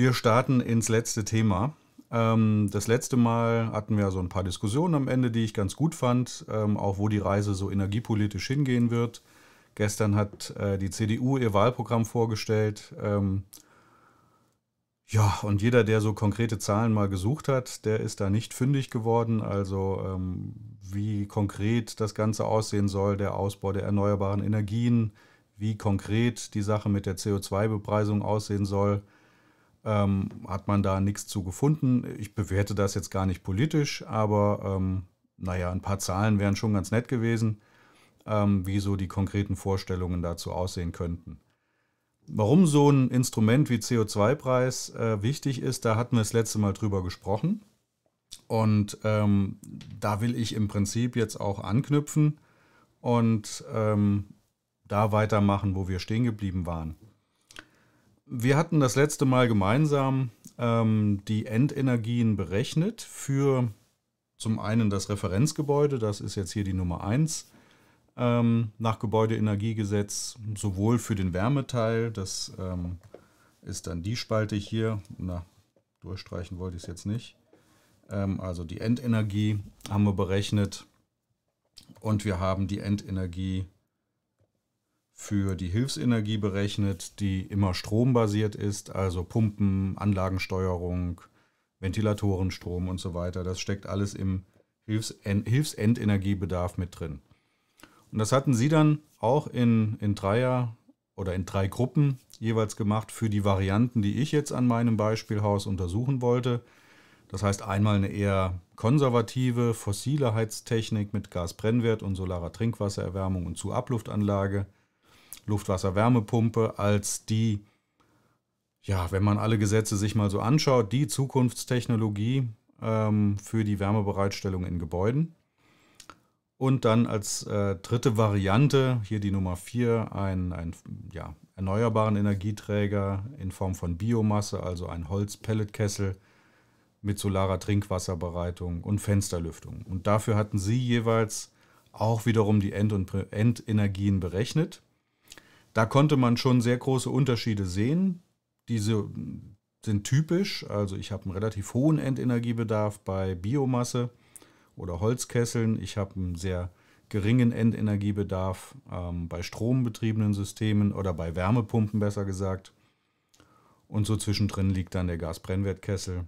Wir starten ins letzte Thema. Ähm, das letzte Mal hatten wir so ein paar Diskussionen am Ende, die ich ganz gut fand, ähm, auch wo die Reise so energiepolitisch hingehen wird. Gestern hat äh, die CDU ihr Wahlprogramm vorgestellt. Ähm, ja, und jeder, der so konkrete Zahlen mal gesucht hat, der ist da nicht fündig geworden. Also wie konkret das Ganze aussehen soll, der Ausbau der erneuerbaren Energien, wie konkret die Sache mit der CO2-Bepreisung aussehen soll ähm, hat man da nichts zu gefunden. Ich bewerte das jetzt gar nicht politisch, aber ähm, naja, ein paar Zahlen wären schon ganz nett gewesen, ähm, wie so die konkreten Vorstellungen dazu aussehen könnten. Warum so ein Instrument wie CO2-Preis äh, wichtig ist, da hatten wir das letzte Mal drüber gesprochen. Und ähm, da will ich im Prinzip jetzt auch anknüpfen und ähm, da weitermachen, wo wir stehen geblieben waren. Wir hatten das letzte Mal gemeinsam ähm, die Endenergien berechnet für zum einen das Referenzgebäude, das ist jetzt hier die Nummer 1 ähm, nach Gebäudeenergiegesetz, sowohl für den Wärmeteil, das ähm, ist dann die Spalte hier, na, durchstreichen wollte ich es jetzt nicht, ähm, also die Endenergie haben wir berechnet und wir haben die Endenergie für die Hilfsenergie berechnet, die immer strombasiert ist, also Pumpen, Anlagensteuerung, Ventilatorenstrom und so weiter. Das steckt alles im Hilfs Hilfsendenergiebedarf mit drin. Und das hatten sie dann auch in, in Dreier oder in drei Gruppen jeweils gemacht für die Varianten, die ich jetzt an meinem Beispielhaus untersuchen wollte. Das heißt einmal eine eher konservative fossile Heiztechnik mit Gasbrennwert und solarer Trinkwassererwärmung und Zu-Abluftanlage. Luftwasserwärmepumpe als die, ja, wenn man alle Gesetze sich mal so anschaut, die Zukunftstechnologie ähm, für die Wärmebereitstellung in Gebäuden. Und dann als äh, dritte Variante, hier die Nummer 4, ein, ein ja, erneuerbaren Energieträger in Form von Biomasse, also ein Holzpelletkessel mit solarer Trinkwasserbereitung und Fensterlüftung. Und dafür hatten sie jeweils auch wiederum die End- und Endenergien berechnet da konnte man schon sehr große Unterschiede sehen. Diese hm, sind typisch, also ich habe einen relativ hohen Endenergiebedarf bei Biomasse oder Holzkesseln. Ich habe einen sehr geringen Endenergiebedarf ähm, bei strombetriebenen Systemen oder bei Wärmepumpen besser gesagt. Und so zwischendrin liegt dann der Gasbrennwertkessel.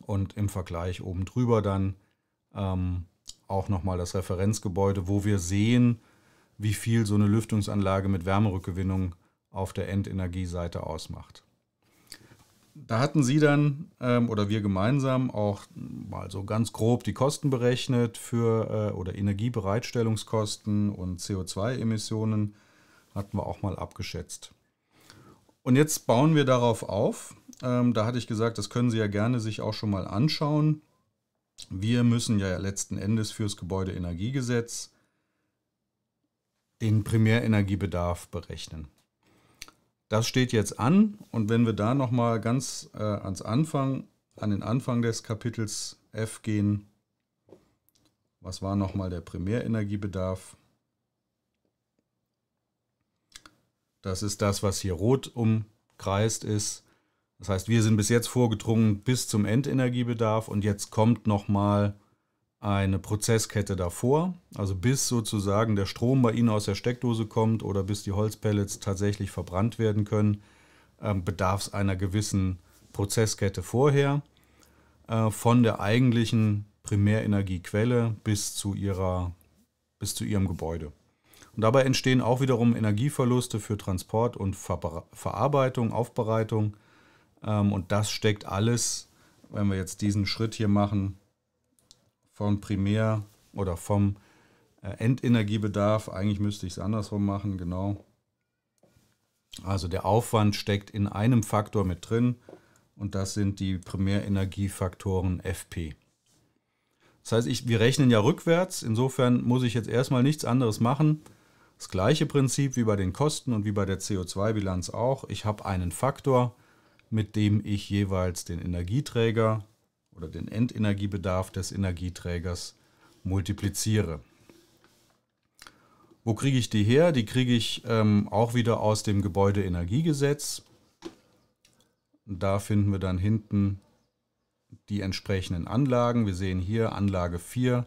Und im Vergleich oben drüber dann ähm, auch nochmal das Referenzgebäude, wo wir sehen, wie viel so eine Lüftungsanlage mit Wärmerückgewinnung auf der Endenergieseite ausmacht. Da hatten Sie dann ähm, oder wir gemeinsam auch mal so ganz grob die Kosten berechnet für äh, oder Energiebereitstellungskosten und CO2-Emissionen hatten wir auch mal abgeschätzt. Und jetzt bauen wir darauf auf. Ähm, da hatte ich gesagt, das können Sie ja gerne sich auch schon mal anschauen. Wir müssen ja letzten Endes fürs Gebäudeenergiegesetz den Primärenergiebedarf berechnen. Das steht jetzt an und wenn wir da nochmal ganz äh, ans Anfang, an den Anfang des Kapitels F gehen, was war nochmal der Primärenergiebedarf? Das ist das, was hier rot umkreist ist. Das heißt, wir sind bis jetzt vorgedrungen bis zum Endenergiebedarf und jetzt kommt nochmal mal eine Prozesskette davor, also bis sozusagen der Strom bei Ihnen aus der Steckdose kommt oder bis die Holzpellets tatsächlich verbrannt werden können, ähm, bedarf es einer gewissen Prozesskette vorher äh, von der eigentlichen Primärenergiequelle bis zu, ihrer, bis zu ihrem Gebäude. Und dabei entstehen auch wiederum Energieverluste für Transport und Ver Verarbeitung, Aufbereitung. Ähm, und das steckt alles, wenn wir jetzt diesen Schritt hier machen, von Primär oder vom äh, Endenergiebedarf. Eigentlich müsste ich es andersrum machen, genau. Also der Aufwand steckt in einem Faktor mit drin und das sind die Primärenergiefaktoren FP. Das heißt, ich, wir rechnen ja rückwärts, insofern muss ich jetzt erstmal nichts anderes machen. Das gleiche Prinzip wie bei den Kosten und wie bei der CO2-Bilanz auch. Ich habe einen Faktor, mit dem ich jeweils den Energieträger oder den Endenergiebedarf des Energieträgers multipliziere. Wo kriege ich die her? Die kriege ich ähm, auch wieder aus dem Gebäudeenergiegesetz. Da finden wir dann hinten die entsprechenden Anlagen. Wir sehen hier Anlage 4,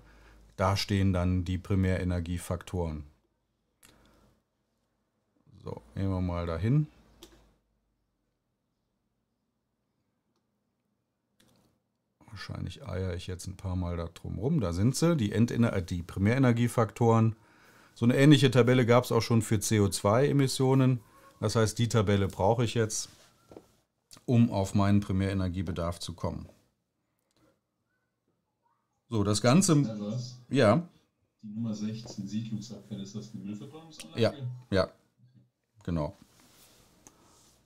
da stehen dann die Primärenergiefaktoren. So, nehmen wir mal dahin. Wahrscheinlich eier ich jetzt ein paar Mal da drum rum. Da sind sie, die, Endener äh, die Primärenergiefaktoren. So eine ähnliche Tabelle gab es auch schon für CO2-Emissionen. Das heißt, die Tabelle brauche ich jetzt, um auf meinen Primärenergiebedarf zu kommen. So, das Ganze. Also, ja. Die Nummer 16, Siedlungsabfälle, ist das eine Müllverbrennungsanlage? Ja, ja. Genau.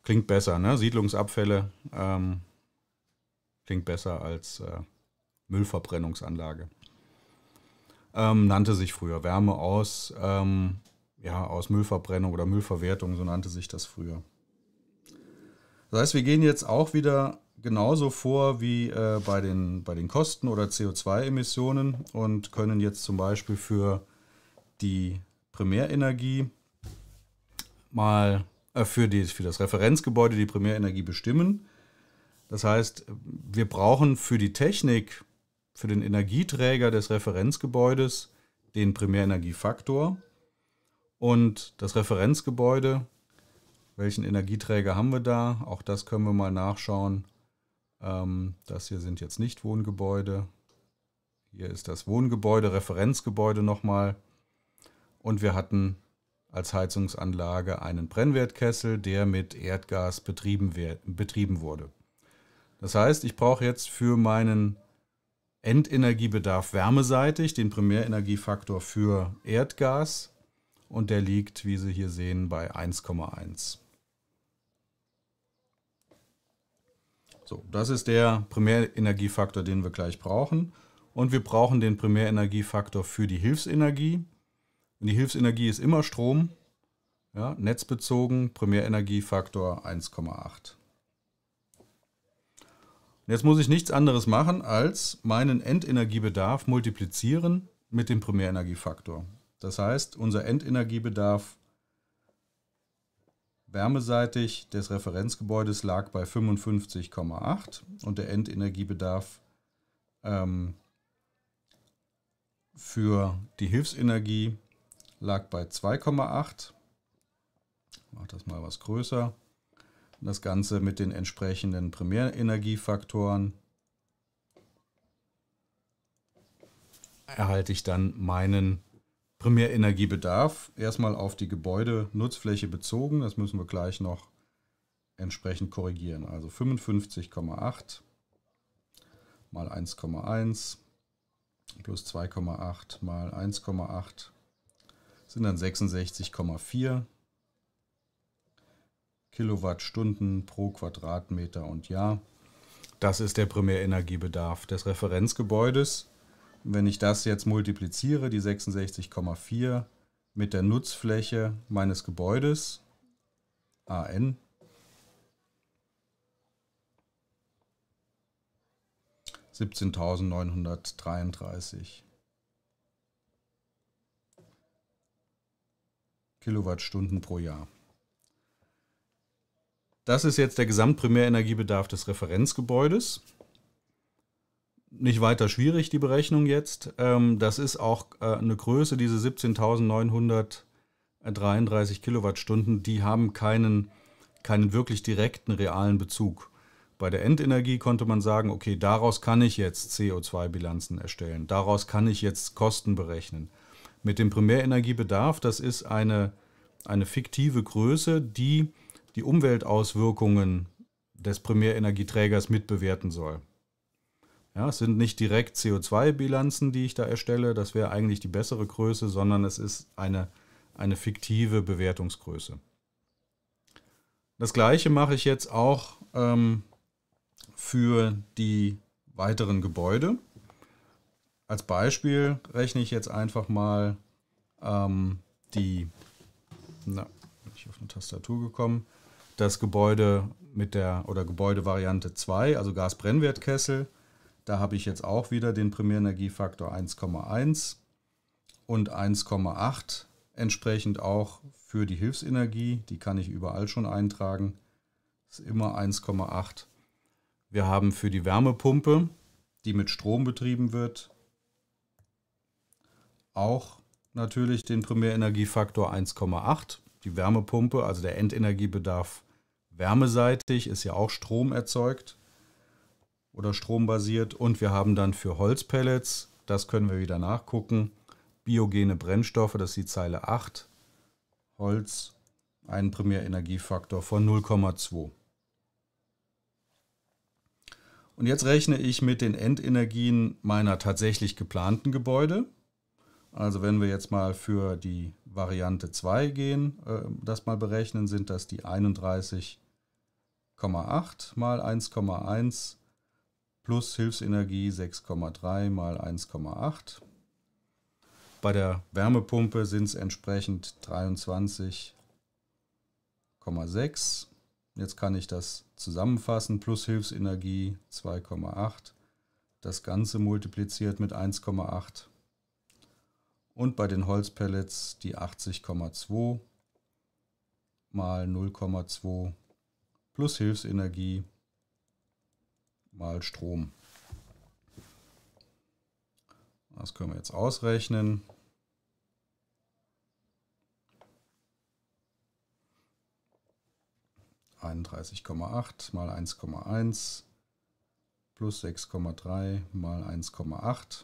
Klingt besser, ne? Siedlungsabfälle. Ähm, Klingt besser als äh, Müllverbrennungsanlage. Ähm, nannte sich früher Wärme aus, ähm, ja, aus Müllverbrennung oder Müllverwertung, so nannte sich das früher. Das heißt, wir gehen jetzt auch wieder genauso vor wie äh, bei, den, bei den Kosten oder CO2-Emissionen und können jetzt zum Beispiel für die Primärenergie mal äh, für, die, für das Referenzgebäude die Primärenergie bestimmen das heißt, wir brauchen für die Technik, für den Energieträger des Referenzgebäudes den Primärenergiefaktor und das Referenzgebäude, welchen Energieträger haben wir da? Auch das können wir mal nachschauen. Ähm, das hier sind jetzt nicht Wohngebäude. Hier ist das Wohngebäude, Referenzgebäude nochmal. Und wir hatten als Heizungsanlage einen Brennwertkessel, der mit Erdgas betrieben, betrieben wurde. Das heißt, ich brauche jetzt für meinen Endenergiebedarf wärmeseitig den Primärenergiefaktor für Erdgas und der liegt, wie Sie hier sehen, bei 1,1. So, das ist der Primärenergiefaktor, den wir gleich brauchen. Und wir brauchen den Primärenergiefaktor für die Hilfsenergie. Und die Hilfsenergie ist immer Strom, ja, netzbezogen, Primärenergiefaktor 1,8 jetzt muss ich nichts anderes machen, als meinen Endenergiebedarf multiplizieren mit dem Primärenergiefaktor. Das heißt, unser Endenergiebedarf wärmeseitig des Referenzgebäudes lag bei 55,8 und der Endenergiebedarf ähm, für die Hilfsenergie lag bei 2,8. Ich mache das mal was größer. Das Ganze mit den entsprechenden Primärenergiefaktoren erhalte ich dann meinen Primärenergiebedarf erstmal auf die Gebäudenutzfläche bezogen. Das müssen wir gleich noch entsprechend korrigieren. Also 55,8 mal 1,1 plus 2,8 mal 1,8 sind dann 66,4. Kilowattstunden pro Quadratmeter und Jahr. Das ist der Primärenergiebedarf des Referenzgebäudes. Wenn ich das jetzt multipliziere, die 66,4 mit der Nutzfläche meines Gebäudes, AN, siebzehntausendneunhundertdreiunddreißig Kilowattstunden pro Jahr. Das ist jetzt der Gesamtprimärenergiebedarf des Referenzgebäudes. Nicht weiter schwierig die Berechnung jetzt. Ähm, das ist auch äh, eine Größe, diese 17.933 Kilowattstunden, die haben keinen, keinen wirklich direkten realen Bezug. Bei der Endenergie konnte man sagen, okay, daraus kann ich jetzt CO2-Bilanzen erstellen, daraus kann ich jetzt Kosten berechnen. Mit dem Primärenergiebedarf, das ist eine, eine fiktive Größe, die die Umweltauswirkungen des Primärenergieträgers mitbewerten soll. Ja, es sind nicht direkt CO2-Bilanzen, die ich da erstelle, das wäre eigentlich die bessere Größe, sondern es ist eine, eine fiktive Bewertungsgröße. Das gleiche mache ich jetzt auch ähm, für die weiteren Gebäude. Als Beispiel rechne ich jetzt einfach mal ähm, die, na, bin ich auf eine Tastatur gekommen, das Gebäude mit der oder Gebäudevariante 2, also Gasbrennwertkessel. Da habe ich jetzt auch wieder den Primärenergiefaktor 1,1 und 1,8 entsprechend auch für die Hilfsenergie. Die kann ich überall schon eintragen. Das ist immer 1,8. Wir haben für die Wärmepumpe, die mit Strom betrieben wird, auch natürlich den Primärenergiefaktor 1,8 die Wärmepumpe, also der Endenergiebedarf wärmeseitig, ist ja auch Strom erzeugt oder strombasiert. Und wir haben dann für Holzpellets, das können wir wieder nachgucken, biogene Brennstoffe, das ist die Zeile 8, Holz, einen Primärenergiefaktor von 0,2. Und jetzt rechne ich mit den Endenergien meiner tatsächlich geplanten Gebäude. Also wenn wir jetzt mal für die Variante 2 gehen, äh, das mal berechnen, sind das die 31,8 mal 1,1 plus Hilfsenergie 6,3 mal 1,8. Bei der Wärmepumpe sind es entsprechend 23,6. Jetzt kann ich das zusammenfassen, plus Hilfsenergie 2,8. Das Ganze multipliziert mit 1,8 und bei den Holzpellets die 80,2 mal 0,2 plus Hilfsenergie mal Strom. Das können wir jetzt ausrechnen. ...31,8 mal 1,1 plus 6,3 mal 1,8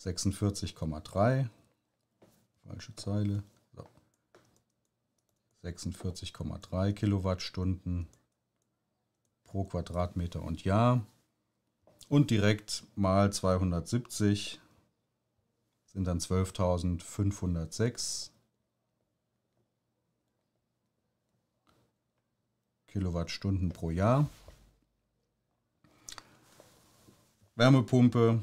46,3. Falsche Zeile. So. 46,3 Kilowattstunden pro Quadratmeter und Jahr. Und direkt mal 270 sind dann 12.506 Kilowattstunden pro Jahr. Wärmepumpe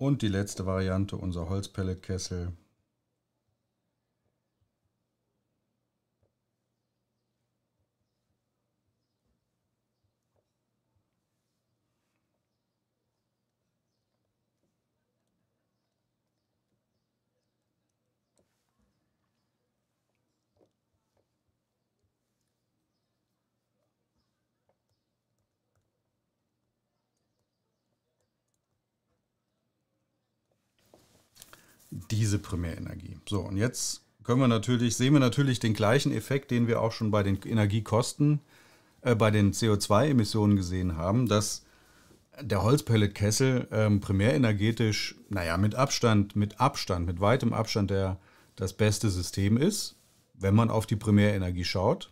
Und die letzte Variante, unser Holzpelletkessel, diese Primärenergie. So, und jetzt können wir natürlich, sehen wir natürlich den gleichen Effekt, den wir auch schon bei den Energiekosten, äh, bei den CO2-Emissionen gesehen haben, dass der Holzpelletkessel ähm, primärenergetisch, naja, mit Abstand, mit Abstand, mit weitem Abstand der, das beste System ist, wenn man auf die Primärenergie schaut.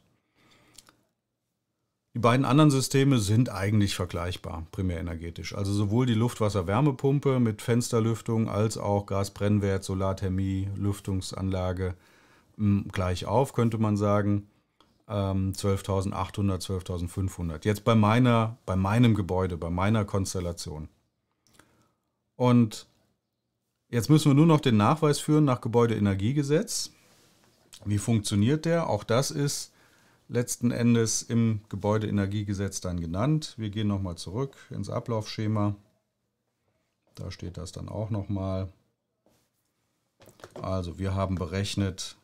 Die beiden anderen Systeme sind eigentlich vergleichbar, primärenergetisch. Also sowohl die Luftwasser-Wärmepumpe mit Fensterlüftung als auch Gasbrennwert, Solarthermie, Lüftungsanlage hm, gleich auf, könnte man sagen. 12.800, ähm, 12.500. Jetzt bei meiner, bei meinem Gebäude, bei meiner Konstellation. Und jetzt müssen wir nur noch den Nachweis führen nach Gebäudeenergiegesetz. Wie funktioniert der? Auch das ist letzten Endes im Gebäudeenergiegesetz dann genannt. Wir gehen nochmal zurück ins Ablaufschema. Da steht das dann auch nochmal. Also wir haben berechnet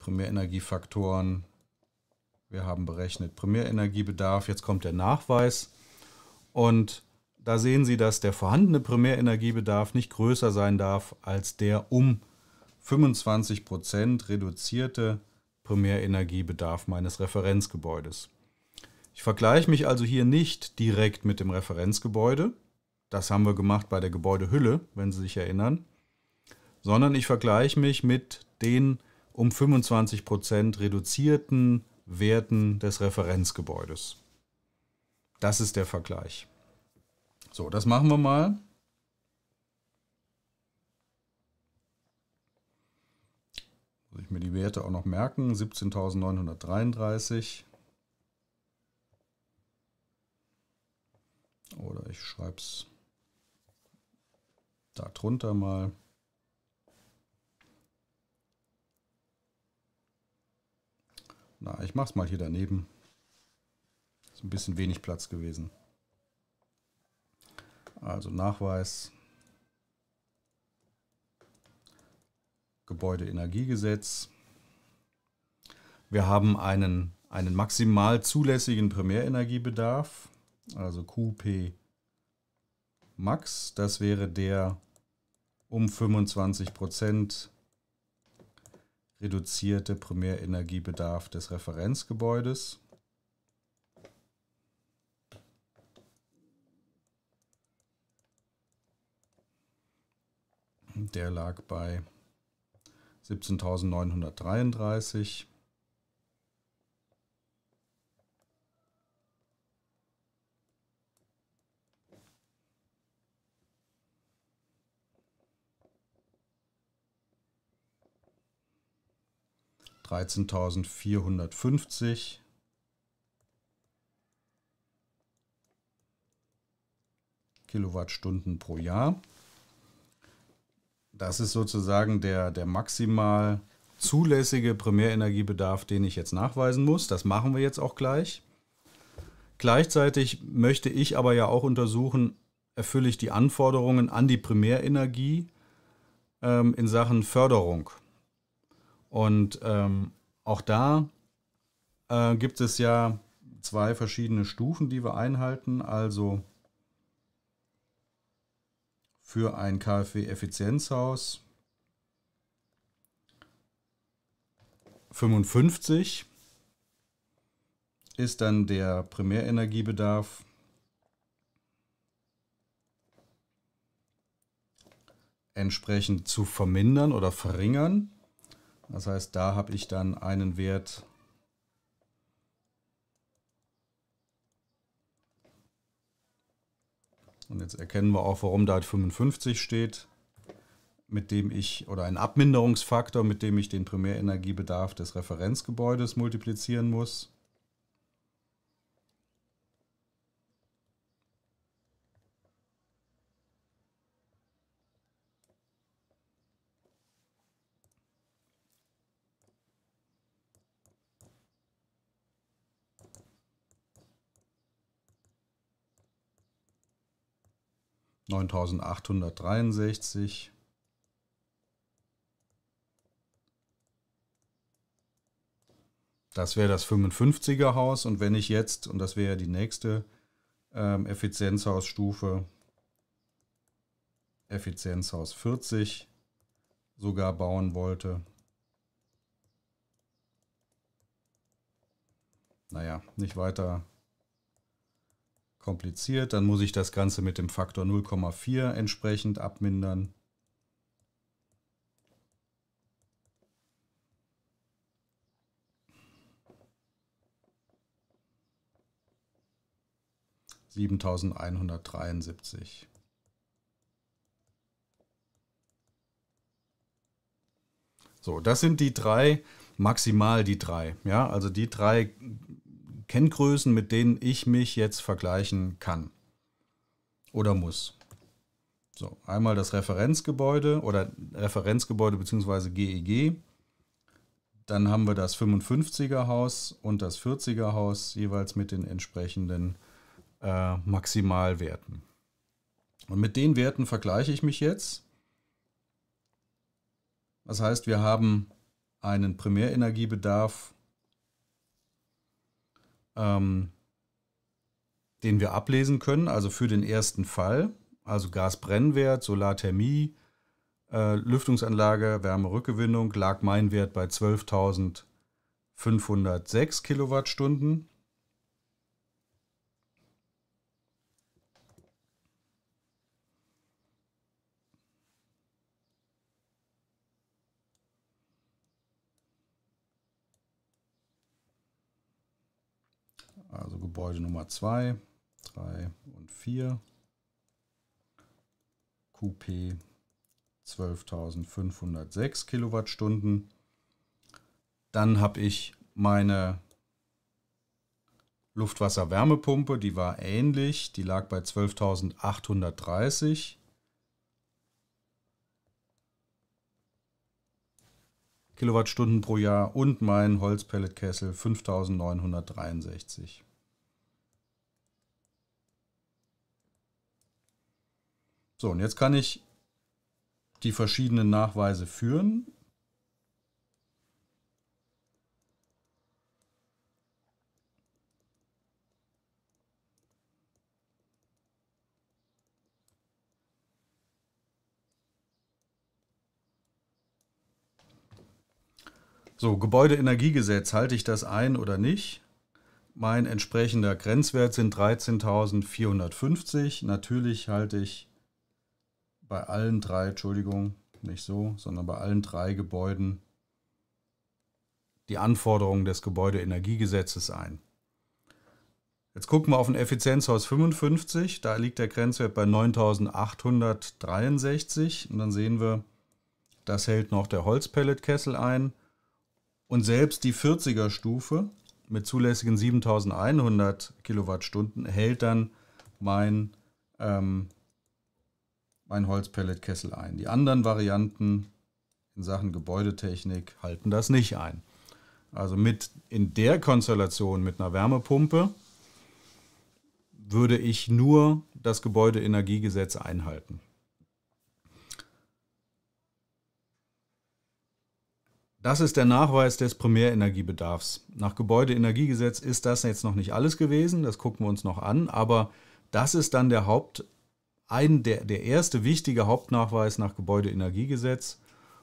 Primärenergiefaktoren, wir haben berechnet Primärenergiebedarf, jetzt kommt der Nachweis und da sehen Sie, dass der vorhandene Primärenergiebedarf nicht größer sein darf als der um 25% reduzierte Energiebedarf meines Referenzgebäudes. Ich vergleiche mich also hier nicht direkt mit dem Referenzgebäude, das haben wir gemacht bei der Gebäudehülle, wenn Sie sich erinnern, sondern ich vergleiche mich mit den um 25% reduzierten Werten des Referenzgebäudes. Das ist der Vergleich. So, das machen wir mal. Muss ich mir die Werte auch noch merken. 17.933. Oder ich schreibe es darunter mal. Na, ich mache es mal hier daneben. Ist ein bisschen wenig Platz gewesen. Also Nachweis Gebäudeenergiegesetz. Wir haben einen, einen maximal zulässigen Primärenergiebedarf, also QP Max. Das wäre der um 25 reduzierte Primärenergiebedarf des Referenzgebäudes. Der lag bei 17.933. Dreizehntausendvierhundertfünfzig. Kilowattstunden pro Jahr. Das ist sozusagen der, der maximal zulässige Primärenergiebedarf, den ich jetzt nachweisen muss. Das machen wir jetzt auch gleich. Gleichzeitig möchte ich aber ja auch untersuchen, erfülle ich die Anforderungen an die Primärenergie ähm, in Sachen Förderung. Und ähm, auch da äh, gibt es ja zwei verschiedene Stufen, die wir einhalten. Also für ein KfW-Effizienzhaus 55 ist dann der Primärenergiebedarf. entsprechend zu vermindern oder verringern. Das heißt, da habe ich dann einen Wert Und jetzt erkennen wir auch, warum da 55 halt steht, mit dem ich, oder ein Abminderungsfaktor, mit dem ich den Primärenergiebedarf des Referenzgebäudes multiplizieren muss. 9863. Das wäre das 55er Haus und wenn ich jetzt, und das wäre ja die nächste ähm, Effizienzhausstufe, Effizienzhaus 40 sogar bauen wollte. Naja, nicht weiter kompliziert. Dann muss ich das Ganze mit dem Faktor 0,4 entsprechend abmindern. Siebentausendeinhundertdreiundsiebzig. So, das sind die drei, maximal die drei. Ja, also die drei Kenngrößen, mit denen ich mich jetzt vergleichen kann oder muss. So, einmal das Referenzgebäude oder Referenzgebäude bzw. GEG. Dann haben wir das 55er Haus und das 40er Haus jeweils mit den entsprechenden äh, Maximalwerten. Und mit den Werten vergleiche ich mich jetzt. Das heißt, wir haben einen Primärenergiebedarf ähm, den wir ablesen können, also für den ersten Fall, also Gasbrennwert, Solarthermie, äh, Lüftungsanlage, Wärmerückgewinnung, lag mein Wert bei 12.506 Kilowattstunden. Gebäude Nummer 2, 3 und 4. QP 12.506 Kilowattstunden. Dann habe ich meine Luftwasser-Wärmepumpe, die war ähnlich, die lag bei 12.830 Kilowattstunden pro Jahr und mein Holzpelletkessel 5.963. So, und jetzt kann ich die verschiedenen Nachweise führen. So, Gebäudeenergiegesetz, halte ich das ein oder nicht? Mein entsprechender Grenzwert sind 13.450. Natürlich halte ich bei allen drei, Entschuldigung, nicht so, sondern bei allen drei Gebäuden die Anforderungen des Gebäudeenergiegesetzes ein. Jetzt gucken wir auf ein Effizienzhaus 55, da liegt der Grenzwert bei 9863 und dann sehen wir, das hält noch der Holzpelletkessel ein und selbst die 40er Stufe mit zulässigen 7100 Kilowattstunden hält dann mein ähm, ein Holzpelletkessel ein. Die anderen Varianten in Sachen Gebäudetechnik halten das nicht ein. Also mit in der Konstellation mit einer Wärmepumpe würde ich nur das Gebäudeenergiegesetz einhalten. Das ist der Nachweis des Primärenergiebedarfs. Nach Gebäudeenergiegesetz ist das jetzt noch nicht alles gewesen, das gucken wir uns noch an, aber das ist dann der Haupt ein, der, der erste wichtige Hauptnachweis nach Gebäudeenergiegesetz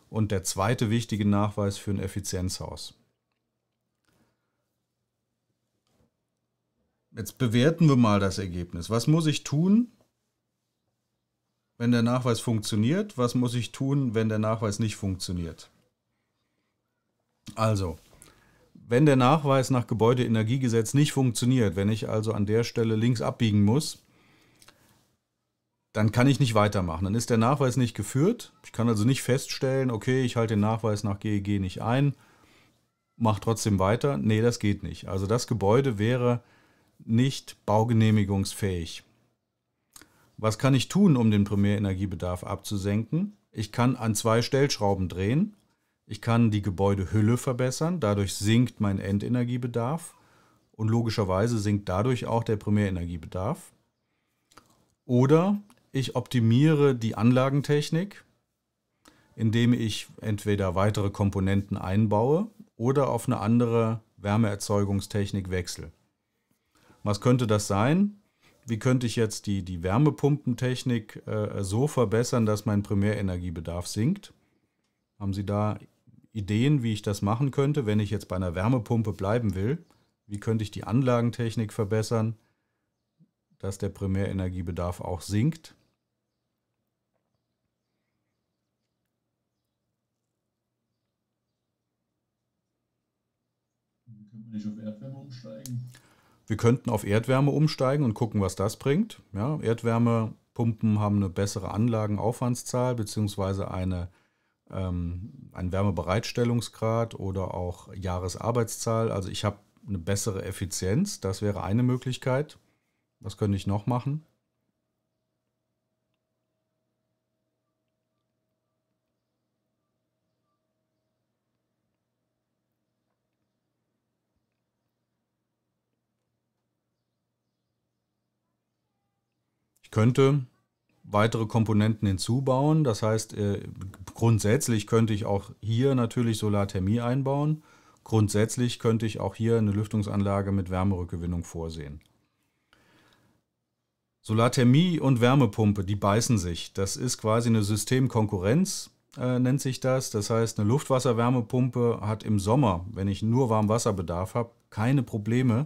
und der zweite wichtige Nachweis für ein Effizienzhaus. Jetzt bewerten wir mal das Ergebnis. Was muss ich tun, wenn der Nachweis funktioniert? Was muss ich tun, wenn der Nachweis nicht funktioniert? Also, wenn der Nachweis nach Gebäudeenergiegesetz nicht funktioniert, wenn ich also an der Stelle links abbiegen muss, dann kann ich nicht weitermachen. Dann ist der Nachweis nicht geführt. Ich kann also nicht feststellen, okay, ich halte den Nachweis nach GEG e nicht ein, mache trotzdem weiter. Nee, das geht nicht. Also das Gebäude wäre nicht baugenehmigungsfähig. Was kann ich tun, um den Primärenergiebedarf abzusenken? Ich kann an zwei Stellschrauben drehen. Ich kann die Gebäudehülle verbessern, dadurch sinkt mein Endenergiebedarf und logischerweise sinkt dadurch auch der Primärenergiebedarf. Oder ich optimiere die Anlagentechnik, indem ich entweder weitere Komponenten einbaue oder auf eine andere Wärmeerzeugungstechnik wechsle. Was könnte das sein? Wie könnte ich jetzt die, die Wärmepumpentechnik äh, so verbessern, dass mein Primärenergiebedarf sinkt? Haben Sie da Ideen, wie ich das machen könnte, wenn ich jetzt bei einer Wärmepumpe bleiben will? Wie könnte ich die Anlagentechnik verbessern, dass der Primärenergiebedarf auch sinkt? nicht auf Erdwärme umsteigen? Wir könnten auf Erdwärme umsteigen und gucken, was das bringt. Ja, Erdwärmepumpen haben eine bessere Anlagenaufwandszahl beziehungsweise eine, ähm, einen Wärmebereitstellungsgrad oder auch Jahresarbeitszahl. Also ich habe eine bessere Effizienz. Das wäre eine Möglichkeit. Was könnte ich noch machen? Ich könnte weitere Komponenten hinzubauen. Das heißt, äh, grundsätzlich könnte ich auch hier natürlich Solarthermie einbauen. Grundsätzlich könnte ich auch hier eine Lüftungsanlage mit Wärmerückgewinnung vorsehen. Solarthermie und Wärmepumpe, die beißen sich. Das ist quasi eine Systemkonkurrenz, äh, nennt sich das. Das heißt, eine Luftwasserwärmepumpe hat im Sommer, wenn ich nur Warmwasserbedarf habe, keine Probleme,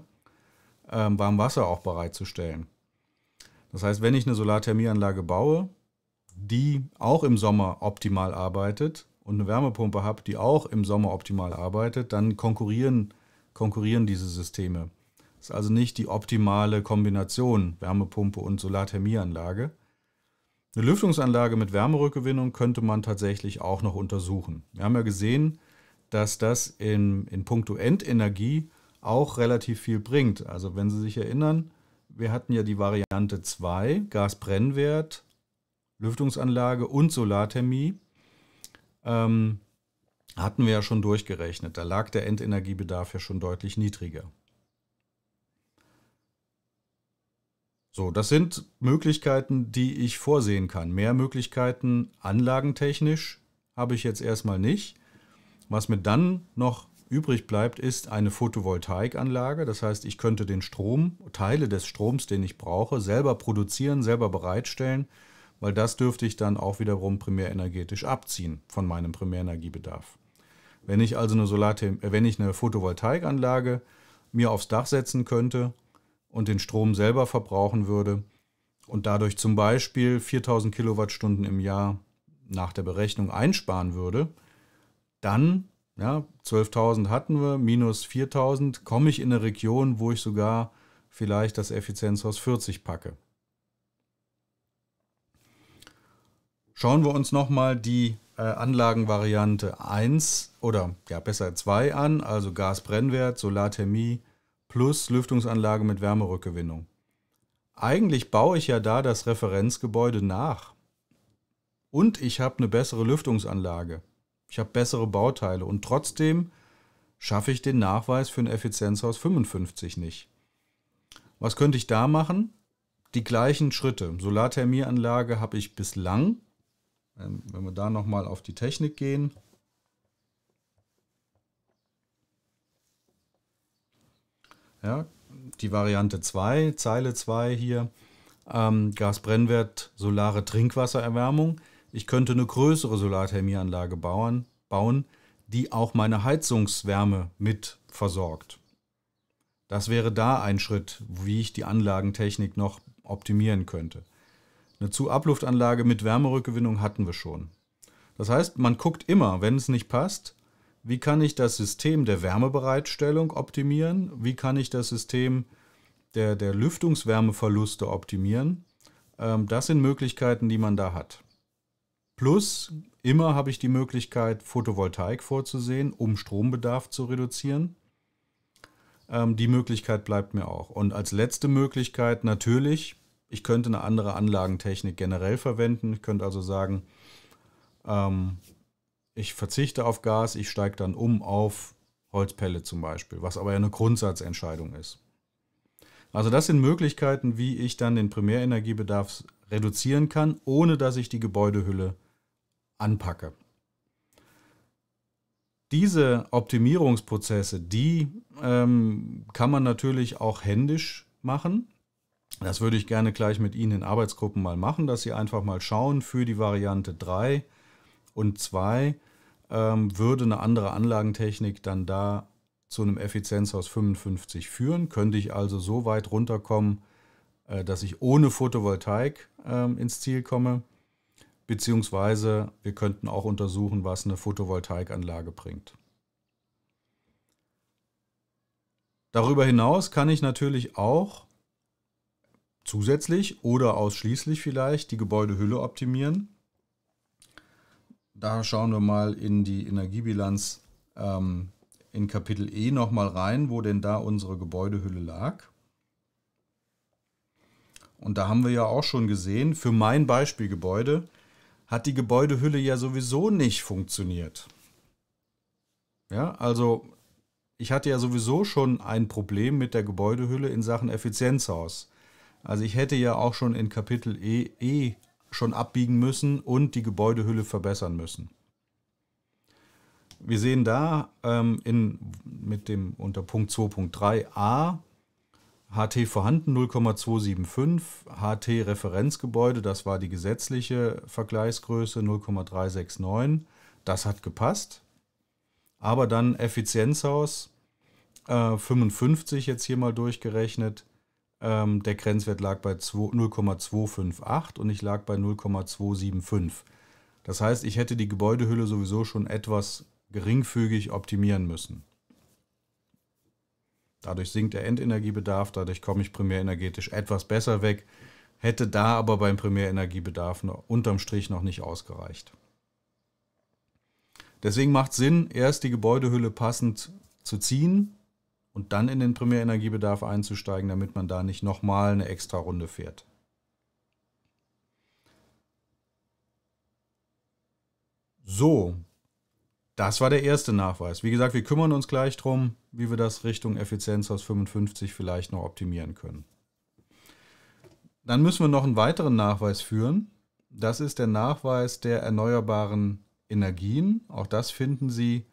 ähm, Warmwasser auch bereitzustellen. Das heißt, wenn ich eine Solarthermieanlage baue, die auch im Sommer optimal arbeitet und eine Wärmepumpe habe, die auch im Sommer optimal arbeitet, dann konkurrieren, konkurrieren diese Systeme. Das ist also nicht die optimale Kombination Wärmepumpe und Solarthermieanlage. Eine Lüftungsanlage mit Wärmerückgewinnung könnte man tatsächlich auch noch untersuchen. Wir haben ja gesehen, dass das in, in puncto Endenergie auch relativ viel bringt. Also wenn Sie sich erinnern, wir hatten ja die Variante 2, Gasbrennwert, Lüftungsanlage und Solarthermie. Ähm, hatten wir ja schon durchgerechnet. Da lag der Endenergiebedarf ja schon deutlich niedriger. So, das sind Möglichkeiten, die ich vorsehen kann. Mehr Möglichkeiten anlagentechnisch habe ich jetzt erstmal nicht. Was mir dann noch übrig bleibt, ist eine Photovoltaikanlage. Das heißt, ich könnte den Strom, Teile des Stroms, den ich brauche, selber produzieren, selber bereitstellen, weil das dürfte ich dann auch wiederum primärenergetisch abziehen von meinem Primärenergiebedarf. Wenn ich also eine, Solarthem äh, wenn ich eine Photovoltaikanlage mir aufs Dach setzen könnte und den Strom selber verbrauchen würde und dadurch zum Beispiel 4000 Kilowattstunden im Jahr nach der Berechnung einsparen würde, dann ja, 12.000 hatten wir, minus 4.000, komme ich in eine Region, wo ich sogar vielleicht das Effizienzhaus 40 packe. Schauen wir uns nochmal die äh, Anlagenvariante 1 oder ja besser 2 an, also Gasbrennwert, Solarthermie plus Lüftungsanlage mit Wärmerückgewinnung. Eigentlich baue ich ja da das Referenzgebäude nach. Und ich habe eine bessere Lüftungsanlage. Ich habe bessere Bauteile und trotzdem schaffe ich den Nachweis für ein Effizienzhaus 55 nicht. Was könnte ich da machen? Die gleichen Schritte. Solarthermieanlage habe ich bislang, ähm, wenn wir da nochmal auf die Technik gehen, ja, die Variante 2, Zeile 2 hier, ähm, Gasbrennwert, solare Trinkwassererwärmung. Ich könnte eine größere Solarthermieanlage bauen, bauen, die auch meine Heizungswärme mit versorgt. Das wäre da ein Schritt, wie ich die Anlagentechnik noch optimieren könnte. Eine zu Abluftanlage mit Wärmerückgewinnung hatten wir schon. Das heißt, man guckt immer, wenn es nicht passt, wie kann ich das System der Wärmebereitstellung optimieren, wie kann ich das System der, der Lüftungswärmeverluste optimieren. Ähm, das sind Möglichkeiten, die man da hat. Plus, immer habe ich die Möglichkeit, Photovoltaik vorzusehen, um Strombedarf zu reduzieren. Ähm, die Möglichkeit bleibt mir auch. Und als letzte Möglichkeit natürlich, ich könnte eine andere Anlagentechnik generell verwenden. Ich könnte also sagen, ähm, ich verzichte auf Gas, ich steige dann um auf Holzpelle zum Beispiel, was aber ja eine Grundsatzentscheidung ist. Also das sind Möglichkeiten, wie ich dann den Primärenergiebedarf reduzieren kann, ohne dass ich die Gebäudehülle anpacke. Diese Optimierungsprozesse, die ähm, kann man natürlich auch händisch machen. Das würde ich gerne gleich mit Ihnen in Arbeitsgruppen mal machen, dass Sie einfach mal schauen für die Variante 3 und 2 ähm, würde eine andere Anlagentechnik dann da zu einem Effizienzhaus 55 führen. Könnte ich also so weit runterkommen, äh, dass ich ohne Photovoltaik ähm, ins Ziel komme beziehungsweise wir könnten auch untersuchen, was eine Photovoltaikanlage bringt. Darüber hinaus kann ich natürlich auch zusätzlich oder ausschließlich vielleicht die Gebäudehülle optimieren. Da schauen wir mal in die Energiebilanz ähm, in Kapitel E nochmal rein, wo denn da unsere Gebäudehülle lag. Und da haben wir ja auch schon gesehen, für mein Beispielgebäude, Gebäude, hat die Gebäudehülle ja sowieso nicht funktioniert. Ja, also ich hatte ja sowieso schon ein Problem mit der Gebäudehülle in Sachen Effizienzhaus. Also ich hätte ja auch schon in Kapitel E, e schon abbiegen müssen und die Gebäudehülle verbessern müssen. Wir sehen da ähm, in, mit dem unter Punkt 2.3a HT vorhanden 0,275, HT Referenzgebäude, das war die gesetzliche Vergleichsgröße 0,369, das hat gepasst. Aber dann Effizienzhaus äh, 55 jetzt hier mal durchgerechnet, ähm, der Grenzwert lag bei 0,258 und ich lag bei 0,275. Das heißt, ich hätte die Gebäudehülle sowieso schon etwas geringfügig optimieren müssen. Dadurch sinkt der Endenergiebedarf, dadurch komme ich primärenergetisch etwas besser weg, hätte da aber beim Primärenergiebedarf unterm Strich noch nicht ausgereicht. Deswegen macht es Sinn, erst die Gebäudehülle passend zu ziehen und dann in den Primärenergiebedarf einzusteigen, damit man da nicht nochmal eine extra Runde fährt. So, das war der erste Nachweis. Wie gesagt, wir kümmern uns gleich darum, wie wir das Richtung Effizienzhaus 55 vielleicht noch optimieren können. Dann müssen wir noch einen weiteren Nachweis führen. Das ist der Nachweis der erneuerbaren Energien. Auch das finden Sie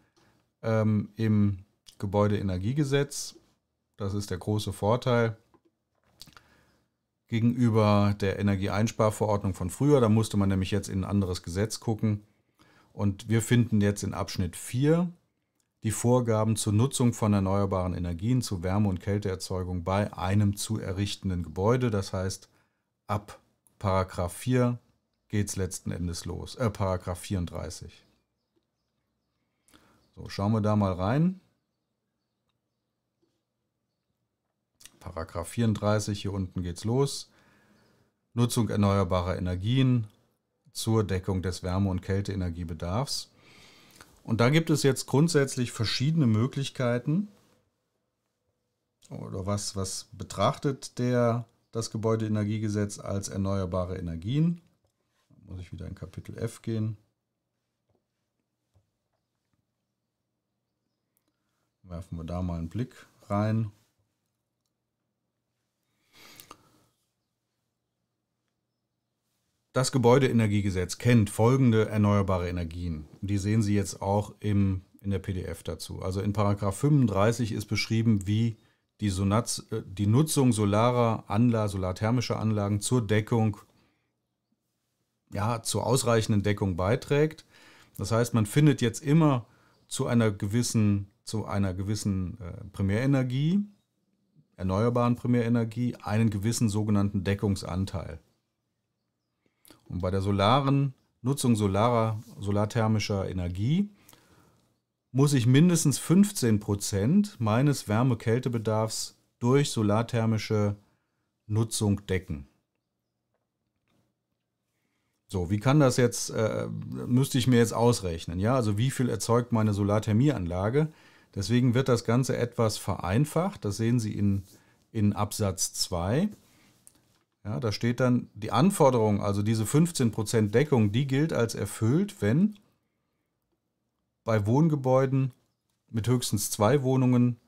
ähm, im Gebäudeenergiegesetz. Das ist der große Vorteil gegenüber der Energieeinsparverordnung von früher. Da musste man nämlich jetzt in ein anderes Gesetz gucken. Und wir finden jetzt in Abschnitt 4 die Vorgaben zur Nutzung von erneuerbaren Energien zur Wärme- und Kälteerzeugung bei einem zu errichtenden Gebäude. Das heißt, ab Paragraph 4 geht es letzten Endes los, äh, Paragraph 34. So, schauen wir da mal rein. Paragraph 34, hier unten geht es los. Nutzung erneuerbarer Energien zur Deckung des Wärme- und Kälteenergiebedarfs. Und da gibt es jetzt grundsätzlich verschiedene Möglichkeiten. Oder was, was betrachtet der, das Gebäudeenergiegesetz als erneuerbare Energien? Da muss ich wieder in Kapitel F gehen. Werfen wir da mal einen Blick rein. Das Gebäudeenergiegesetz kennt folgende erneuerbare Energien. Die sehen Sie jetzt auch im, in der PDF dazu. Also in Paragraph 35 ist beschrieben, wie die, Sonaz, äh, die Nutzung solarer Anlagen, solarthermischer Anlagen zur Deckung, ja, zur ausreichenden Deckung beiträgt. Das heißt, man findet jetzt immer zu einer gewissen, zu einer gewissen äh, Primärenergie, erneuerbaren Primärenergie, einen gewissen sogenannten Deckungsanteil. Und bei der solaren Nutzung solarer, solarthermischer Energie muss ich mindestens 15 Prozent meines Wärme-Kältebedarfs durch solarthermische Nutzung decken. So, wie kann das jetzt, äh, müsste ich mir jetzt ausrechnen, ja? Also wie viel erzeugt meine Solarthermieanlage? Deswegen wird das Ganze etwas vereinfacht. Das sehen Sie in, in Absatz 2. Ja, da steht dann die Anforderung, also diese 15% Deckung, die gilt als erfüllt, wenn bei Wohngebäuden mit höchstens zwei Wohnungen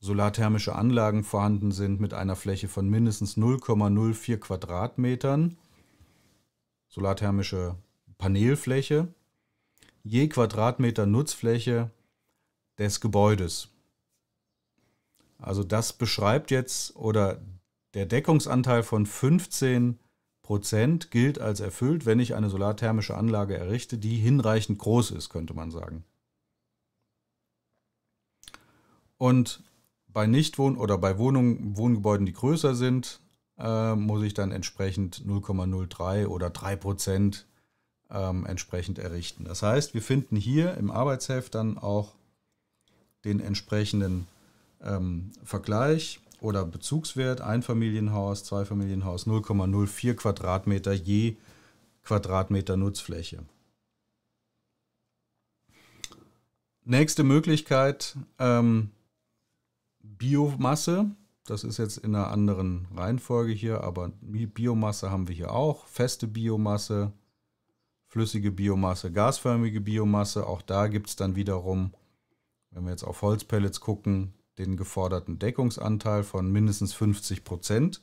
solarthermische Anlagen vorhanden sind mit einer Fläche von mindestens 0,04 Quadratmetern, solarthermische Panelfläche, je Quadratmeter Nutzfläche des Gebäudes. Also das beschreibt jetzt oder der Deckungsanteil von 15 Prozent gilt als erfüllt, wenn ich eine solarthermische Anlage errichte, die hinreichend groß ist, könnte man sagen. Und bei Nichtwohn oder bei Wohnungen, Wohngebäuden, die größer sind, äh, muss ich dann entsprechend 0,03 oder 3 Prozent ähm, entsprechend errichten. Das heißt, wir finden hier im Arbeitsheft dann auch den entsprechenden ähm, Vergleich oder Bezugswert Einfamilienhaus, Zweifamilienhaus 0,04 Quadratmeter je Quadratmeter Nutzfläche. Nächste Möglichkeit, ähm, Biomasse. Das ist jetzt in einer anderen Reihenfolge hier, aber Biomasse haben wir hier auch. Feste Biomasse, flüssige Biomasse, gasförmige Biomasse. Auch da gibt es dann wiederum, wenn wir jetzt auf Holzpellets gucken, den geforderten Deckungsanteil von mindestens 50 Prozent.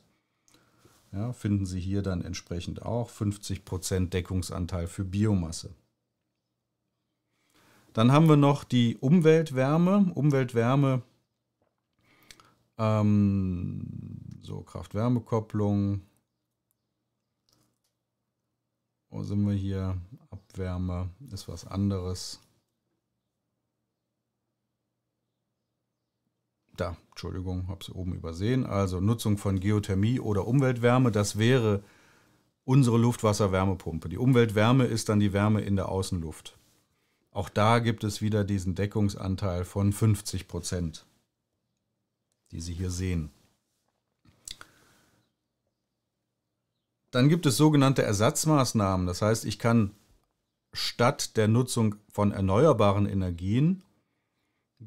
Ja, finden Sie hier dann entsprechend auch 50 Prozent Deckungsanteil für Biomasse. Dann haben wir noch die Umweltwärme. Umweltwärme, ähm, so Kraft-Wärme-Kopplung. Wo sind wir hier? Abwärme ist was anderes. da, Entschuldigung, habe es oben übersehen. Also Nutzung von Geothermie oder Umweltwärme, das wäre unsere Luftwasserwärmepumpe. Die Umweltwärme ist dann die Wärme in der Außenluft. Auch da gibt es wieder diesen Deckungsanteil von 50 Prozent, die Sie hier sehen. Dann gibt es sogenannte Ersatzmaßnahmen. Das heißt, ich kann statt der Nutzung von erneuerbaren Energien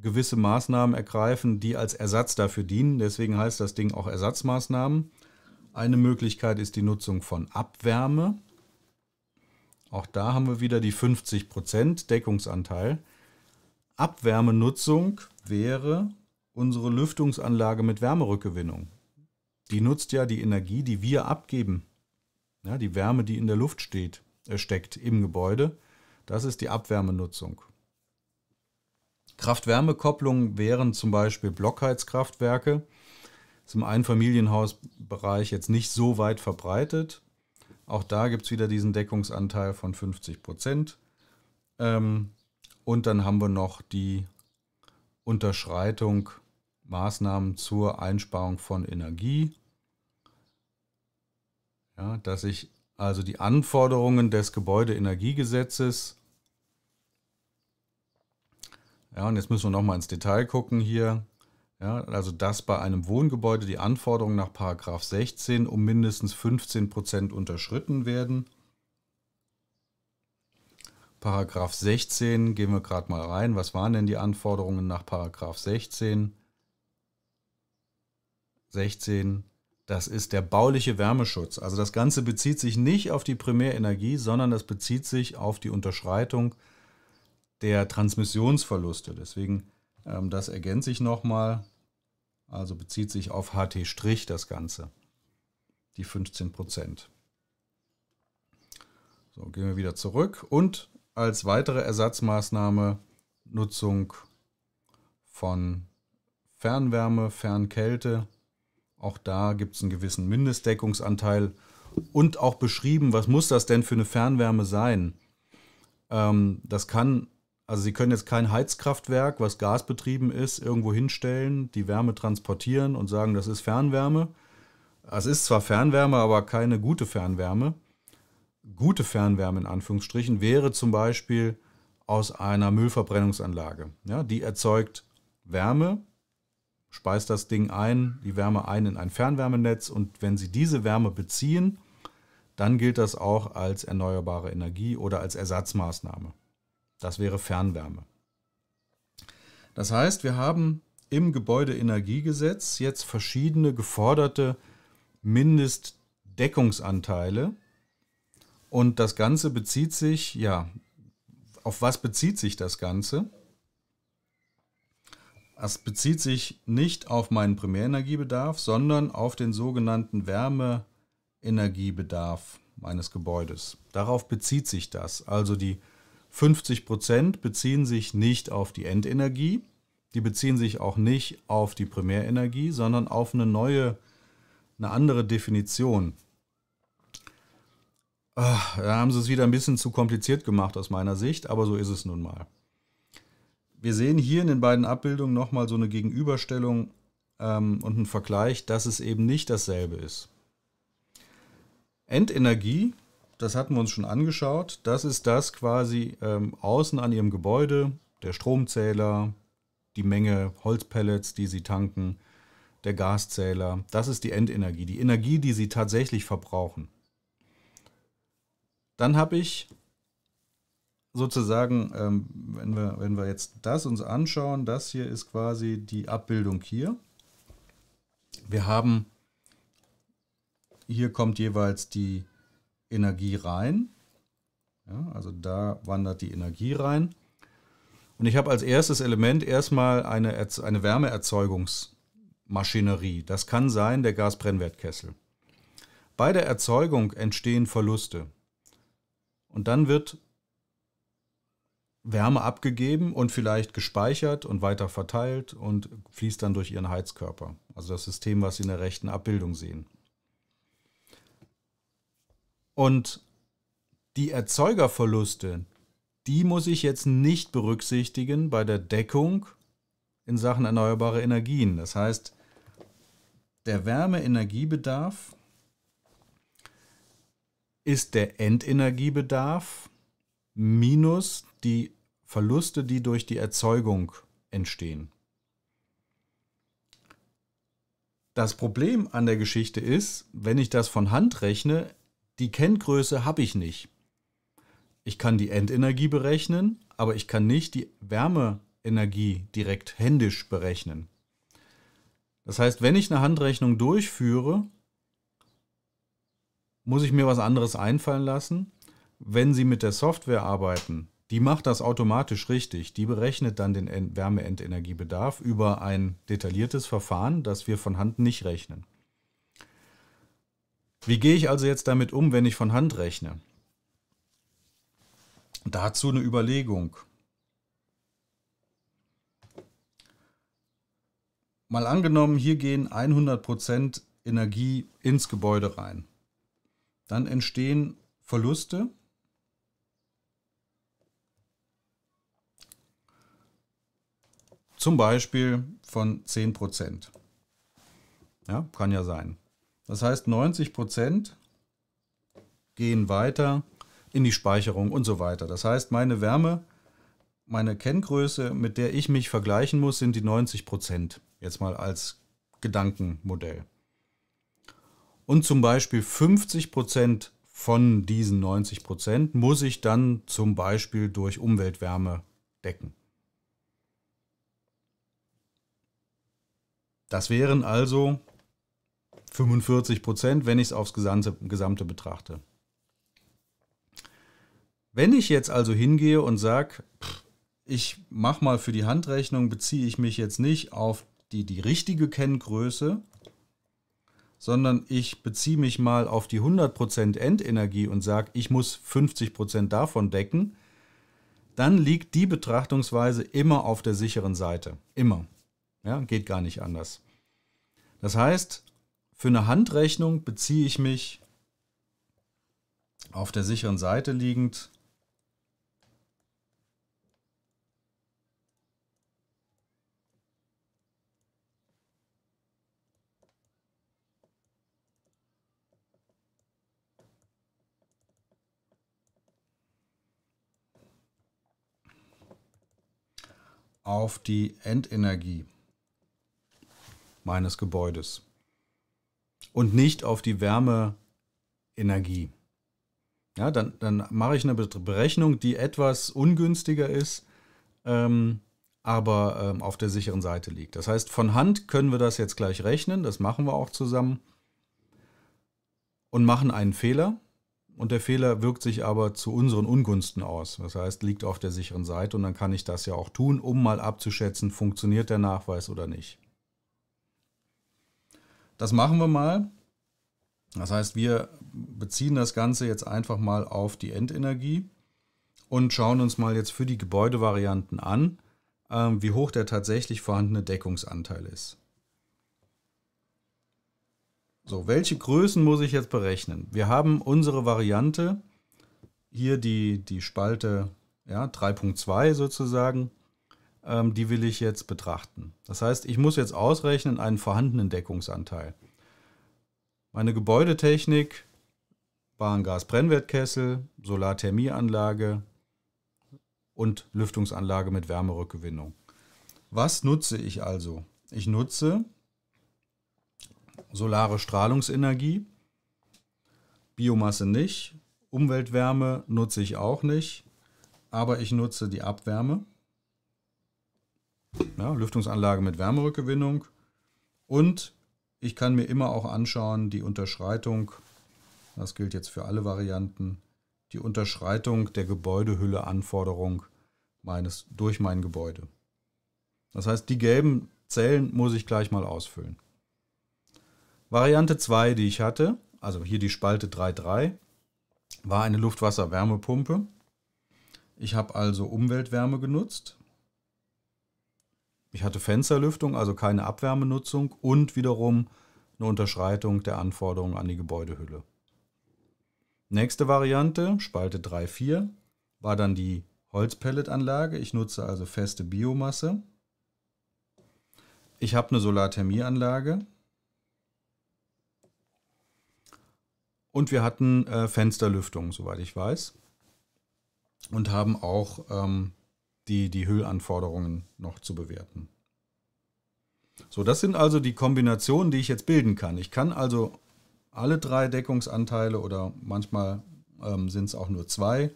gewisse Maßnahmen ergreifen, die als Ersatz dafür dienen. Deswegen heißt das Ding auch Ersatzmaßnahmen. Eine Möglichkeit ist die Nutzung von Abwärme. Auch da haben wir wieder die 50% Deckungsanteil. Abwärmenutzung wäre unsere Lüftungsanlage mit Wärmerückgewinnung. Die nutzt ja die Energie, die wir abgeben. Ja, die Wärme, die in der Luft steht, äh, steckt im Gebäude. Das ist die Abwärmenutzung. Kraft-Wärme-Kopplung wären zum Beispiel Blockheizkraftwerke. Ist im Einfamilienhausbereich jetzt nicht so weit verbreitet. Auch da gibt es wieder diesen Deckungsanteil von 50 Prozent. Ähm, und dann haben wir noch die Unterschreitung Maßnahmen zur Einsparung von Energie. Ja, dass ich also die Anforderungen des Gebäudeenergiegesetzes ja, und jetzt müssen wir nochmal ins Detail gucken hier. Ja, also dass bei einem Wohngebäude die Anforderungen nach 16 um mindestens 15 Prozent unterschritten werden. Paragraph 16, gehen wir gerade mal rein. Was waren denn die Anforderungen nach Paragraph 16? 16, das ist der bauliche Wärmeschutz. Also das Ganze bezieht sich nicht auf die Primärenergie, sondern das bezieht sich auf die Unterschreitung der Transmissionsverluste. Deswegen, ähm, das ergänzt sich nochmal. Also bezieht sich auf HT' das Ganze. Die 15 Prozent. So, gehen wir wieder zurück. Und als weitere Ersatzmaßnahme Nutzung von Fernwärme, Fernkälte. Auch da gibt es einen gewissen Mindestdeckungsanteil und auch beschrieben, was muss das denn für eine Fernwärme sein. Ähm, das kann also Sie können jetzt kein Heizkraftwerk, was gasbetrieben ist, irgendwo hinstellen, die Wärme transportieren und sagen, das ist Fernwärme. Es ist zwar Fernwärme, aber keine gute Fernwärme. Gute Fernwärme in Anführungsstrichen wäre zum Beispiel aus einer Müllverbrennungsanlage. Ja, die erzeugt Wärme, speist das Ding ein, die Wärme ein in ein Fernwärmenetz und wenn Sie diese Wärme beziehen, dann gilt das auch als erneuerbare Energie oder als Ersatzmaßnahme. Das wäre Fernwärme. Das heißt, wir haben im Gebäudeenergiegesetz jetzt verschiedene geforderte Mindestdeckungsanteile. Und das Ganze bezieht sich, ja, auf was bezieht sich das Ganze? Es bezieht sich nicht auf meinen Primärenergiebedarf, sondern auf den sogenannten Wärmeenergiebedarf meines Gebäudes. Darauf bezieht sich das, also die 50 Prozent beziehen sich nicht auf die Endenergie, die beziehen sich auch nicht auf die Primärenergie, sondern auf eine neue, eine andere Definition. Ah, da haben sie es wieder ein bisschen zu kompliziert gemacht aus meiner Sicht, aber so ist es nun mal. Wir sehen hier in den beiden Abbildungen nochmal so eine Gegenüberstellung ähm, und einen Vergleich, dass es eben nicht dasselbe ist. Endenergie das hatten wir uns schon angeschaut. Das ist das quasi ähm, außen an ihrem Gebäude, der Stromzähler, die Menge Holzpellets, die sie tanken, der Gaszähler. Das ist die Endenergie, die Energie, die sie tatsächlich verbrauchen. Dann habe ich sozusagen, ähm, wenn, wir, wenn wir jetzt das uns anschauen, das hier ist quasi die Abbildung hier. Wir haben, hier kommt jeweils die Energie rein. Ja, also da wandert die Energie rein. Und ich habe als erstes Element erstmal eine, eine Wärmeerzeugungsmaschinerie. Das kann sein der Gasbrennwertkessel. Bei der Erzeugung entstehen Verluste. Und dann wird Wärme abgegeben und vielleicht gespeichert und weiter verteilt und fließt dann durch ihren Heizkörper. Also das System, was Sie in der rechten Abbildung sehen. Und die Erzeugerverluste, die muss ich jetzt nicht berücksichtigen bei der Deckung in Sachen erneuerbare Energien. Das heißt, der Wärmeenergiebedarf ist der Endenergiebedarf minus die Verluste, die durch die Erzeugung entstehen. Das Problem an der Geschichte ist, wenn ich das von Hand rechne, die Kenngröße habe ich nicht. Ich kann die Endenergie berechnen, aber ich kann nicht die Wärmeenergie direkt händisch berechnen. Das heißt, wenn ich eine Handrechnung durchführe, muss ich mir was anderes einfallen lassen. Wenn Sie mit der Software arbeiten, die macht das automatisch richtig. Die berechnet dann den Wärmeendenergiebedarf über ein detailliertes Verfahren, das wir von Hand nicht rechnen. Wie gehe ich also jetzt damit um, wenn ich von Hand rechne? Dazu eine Überlegung. Mal angenommen, hier gehen 100% Energie ins Gebäude rein. Dann entstehen Verluste. Zum Beispiel von 10%. Ja, kann ja sein. Das heißt, 90 Prozent gehen weiter in die Speicherung und so weiter. Das heißt, meine Wärme, meine Kenngröße, mit der ich mich vergleichen muss, sind die 90 Prozent. Jetzt mal als Gedankenmodell. Und zum Beispiel 50 Prozent von diesen 90 Prozent muss ich dann zum Beispiel durch Umweltwärme decken. Das wären also 45 Prozent, wenn ich es aufs gesamte, gesamte betrachte. Wenn ich jetzt also hingehe und sage, ich mache mal für die Handrechnung, beziehe ich mich jetzt nicht auf die, die richtige Kenngröße, sondern ich beziehe mich mal auf die 100% Endenergie und sage, ich muss 50% davon decken, dann liegt die Betrachtungsweise immer auf der sicheren Seite. Immer. Ja, geht gar nicht anders. Das heißt, für eine Handrechnung beziehe ich mich auf der sicheren Seite liegend auf die Endenergie meines Gebäudes und nicht auf die Wärmeenergie. Ja, dann, dann mache ich eine Berechnung, die etwas ungünstiger ist, ähm, aber ähm, auf der sicheren Seite liegt. Das heißt, von Hand können wir das jetzt gleich rechnen, das machen wir auch zusammen und machen einen Fehler. Und der Fehler wirkt sich aber zu unseren Ungunsten aus. Das heißt, liegt auf der sicheren Seite und dann kann ich das ja auch tun, um mal abzuschätzen, funktioniert der Nachweis oder nicht. Das machen wir mal. Das heißt, wir beziehen das Ganze jetzt einfach mal auf die Endenergie und schauen uns mal jetzt für die Gebäudevarianten an, ähm, wie hoch der tatsächlich vorhandene Deckungsanteil ist. So, welche Größen muss ich jetzt berechnen? Wir haben unsere Variante, hier die, die Spalte ja, 3.2 sozusagen, ähm, die will ich jetzt betrachten. Das heißt, ich muss jetzt ausrechnen einen vorhandenen Deckungsanteil. Meine Gebäudetechnik, Bahngas-Brennwertkessel, Solarthermieanlage und Lüftungsanlage mit Wärmerückgewinnung. Was nutze ich also? Ich nutze solare Strahlungsenergie, Biomasse nicht, Umweltwärme nutze ich auch nicht, aber ich nutze die Abwärme ja, Lüftungsanlage mit Wärmerückgewinnung. Und ich kann mir immer auch anschauen, die Unterschreitung, das gilt jetzt für alle Varianten, die Unterschreitung der Gebäudehülleanforderung meines, durch mein Gebäude. Das heißt, die gelben Zellen muss ich gleich mal ausfüllen. Variante 2, die ich hatte, also hier die Spalte 3.3, war eine Luftwasser-Wärmepumpe. Ich habe also Umweltwärme genutzt. Ich hatte Fensterlüftung, also keine Abwärmenutzung und wiederum eine Unterschreitung der Anforderungen an die Gebäudehülle. Nächste Variante, Spalte 3.4, war dann die Holzpelletanlage. Ich nutze also feste Biomasse. Ich habe eine Solarthermieanlage. Und wir hatten äh, Fensterlüftung, soweit ich weiß. Und haben auch ähm, die, die Hüllanforderungen noch zu bewerten. So, das sind also die Kombinationen, die ich jetzt bilden kann. Ich kann also alle drei Deckungsanteile oder manchmal ähm, sind es auch nur zwei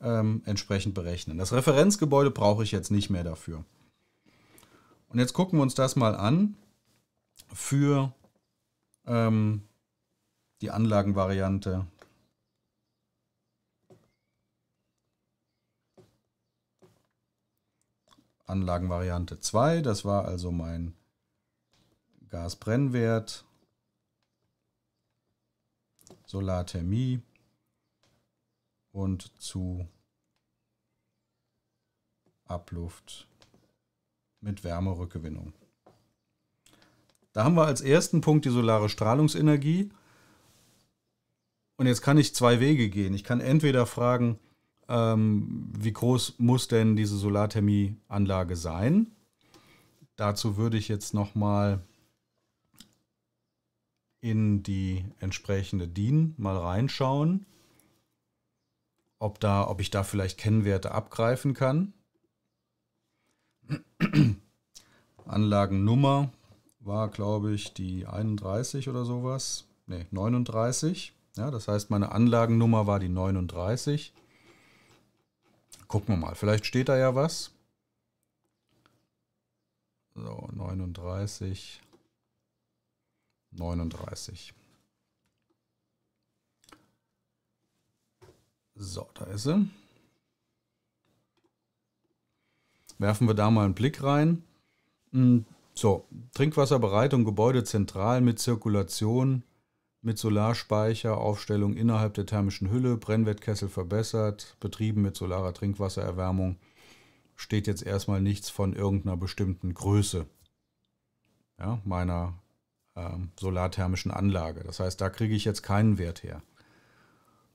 ähm, entsprechend berechnen. Das Referenzgebäude brauche ich jetzt nicht mehr dafür. Und jetzt gucken wir uns das mal an für ähm, die Anlagenvariante Anlagenvariante 2. Das war also mein Gasbrennwert, Solarthermie und zu Abluft mit Wärmerückgewinnung. Da haben wir als ersten Punkt die solare Strahlungsenergie. Und jetzt kann ich zwei Wege gehen. Ich kann entweder fragen, ähm, wie groß muss denn diese Solarthermieanlage sein? Dazu würde ich jetzt nochmal in die entsprechende DIN mal reinschauen, ob, da, ob ich da vielleicht Kennwerte abgreifen kann. Anlagennummer war, glaube ich, die 31 oder sowas. Ne, 39. Ja, das heißt, meine Anlagennummer war die 39. Gucken wir mal. Vielleicht steht da ja was. So, 39. 39. So, da ist sie. Werfen wir da mal einen Blick rein. Hm, so, Trinkwasserbereitung, Gebäude zentral mit Zirkulation mit Solarspeicher, Aufstellung innerhalb der thermischen Hülle, Brennwertkessel verbessert, betrieben mit solarer Trinkwassererwärmung, steht jetzt erstmal nichts von irgendeiner bestimmten Größe ja, meiner ähm, solarthermischen Anlage. Das heißt, da kriege ich jetzt keinen Wert her.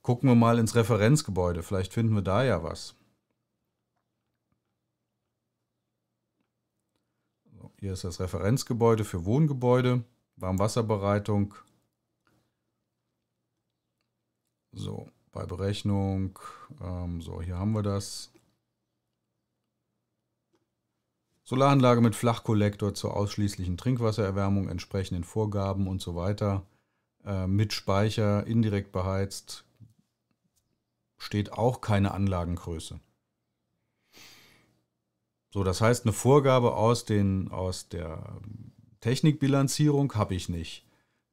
Gucken wir mal ins Referenzgebäude, vielleicht finden wir da ja was. hier ist das Referenzgebäude für Wohngebäude, Warmwasserbereitung, so, bei Berechnung, ähm, so, hier haben wir das. Solaranlage mit Flachkollektor zur ausschließlichen Trinkwassererwärmung, entsprechenden Vorgaben und so weiter. Äh, mit Speicher, indirekt beheizt, steht auch keine Anlagengröße. So, das heißt, eine Vorgabe aus, den, aus der Technikbilanzierung habe ich nicht.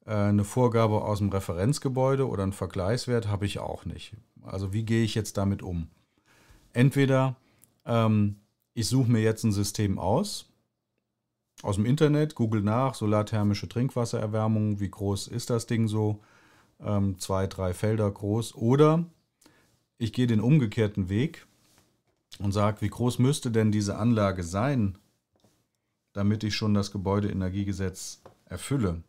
Äh, eine Vorgabe aus dem Referenzgebäude oder einen Vergleichswert habe ich auch nicht. Also wie gehe ich jetzt damit um? Entweder ähm, ich suche mir jetzt ein System aus, aus dem Internet, google nach, solarthermische Trinkwassererwärmung, wie groß ist das Ding so, ähm, zwei, drei Felder groß, oder ich gehe den umgekehrten Weg und sage, wie groß müsste denn diese Anlage sein, damit ich schon das Gebäudeenergiegesetz erfülle.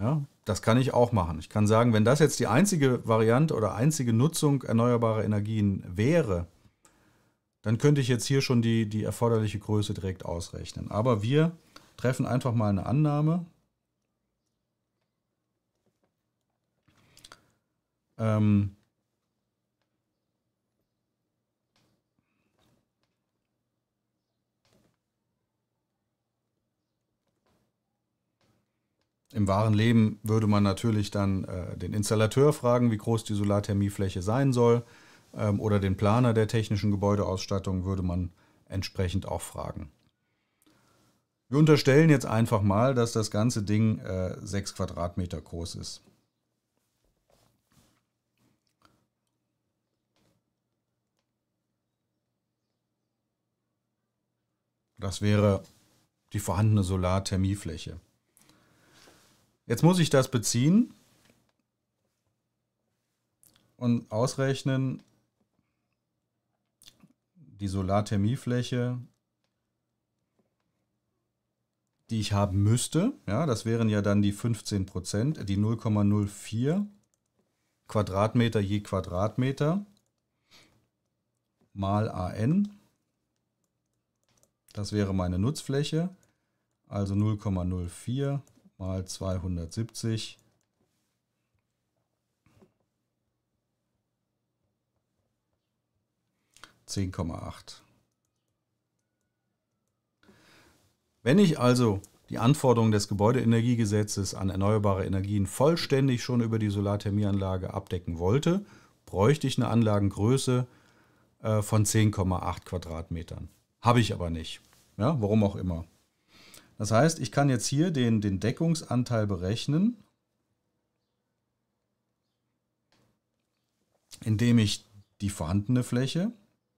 Ja, das kann ich auch machen. Ich kann sagen, wenn das jetzt die einzige Variante oder einzige Nutzung erneuerbarer Energien wäre, dann könnte ich jetzt hier schon die, die erforderliche Größe direkt ausrechnen. Aber wir treffen einfach mal eine Annahme. Ähm, Im wahren Leben würde man natürlich dann äh, den Installateur fragen, wie groß die Solarthermiefläche sein soll. Ähm, oder den Planer der technischen Gebäudeausstattung würde man entsprechend auch fragen. Wir unterstellen jetzt einfach mal, dass das ganze Ding äh, 6 Quadratmeter groß ist. Das wäre die vorhandene Solarthermiefläche. Jetzt muss ich das beziehen und ausrechnen, die Solarthermiefläche, die ich haben müsste, ja, das wären ja dann die 15 die 0,04 Quadratmeter je Quadratmeter mal AN. Das wäre meine Nutzfläche, also 0,04 mal 270. Zehn Wenn ich also die Anforderungen des Gebäudeenergiegesetzes an erneuerbare Energien vollständig schon über die Solarthermieanlage abdecken wollte, bräuchte ich eine Anlagengröße äh, von 10,8 Quadratmetern. Habe ich aber nicht. Ja, warum auch immer. Das heißt, ich kann jetzt hier den, den Deckungsanteil berechnen, indem ich die vorhandene Fläche,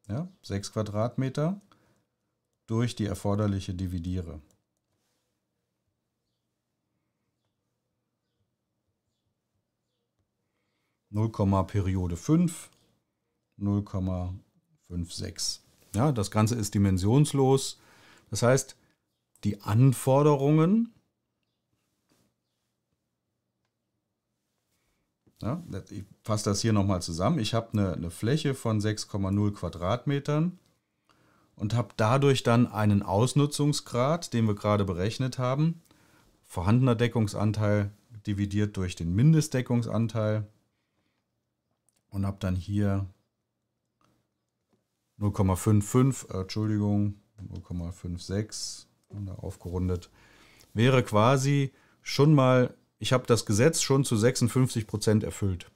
ja, 6 Quadratmeter, durch die erforderliche dividiere. Null Periode 5, 0,56. Ja, das Ganze ist dimensionslos. Das heißt, die Anforderungen. Ja, ich fasse das hier nochmal zusammen. Ich habe eine, eine Fläche von 6,0 Quadratmetern und habe dadurch dann einen Ausnutzungsgrad, den wir gerade berechnet haben, vorhandener Deckungsanteil dividiert durch den Mindestdeckungsanteil und habe dann hier 0,55, äh, Entschuldigung, 0,56 aufgerundet, wäre quasi schon mal, ich habe das Gesetz schon zu 56 Prozent erfüllt,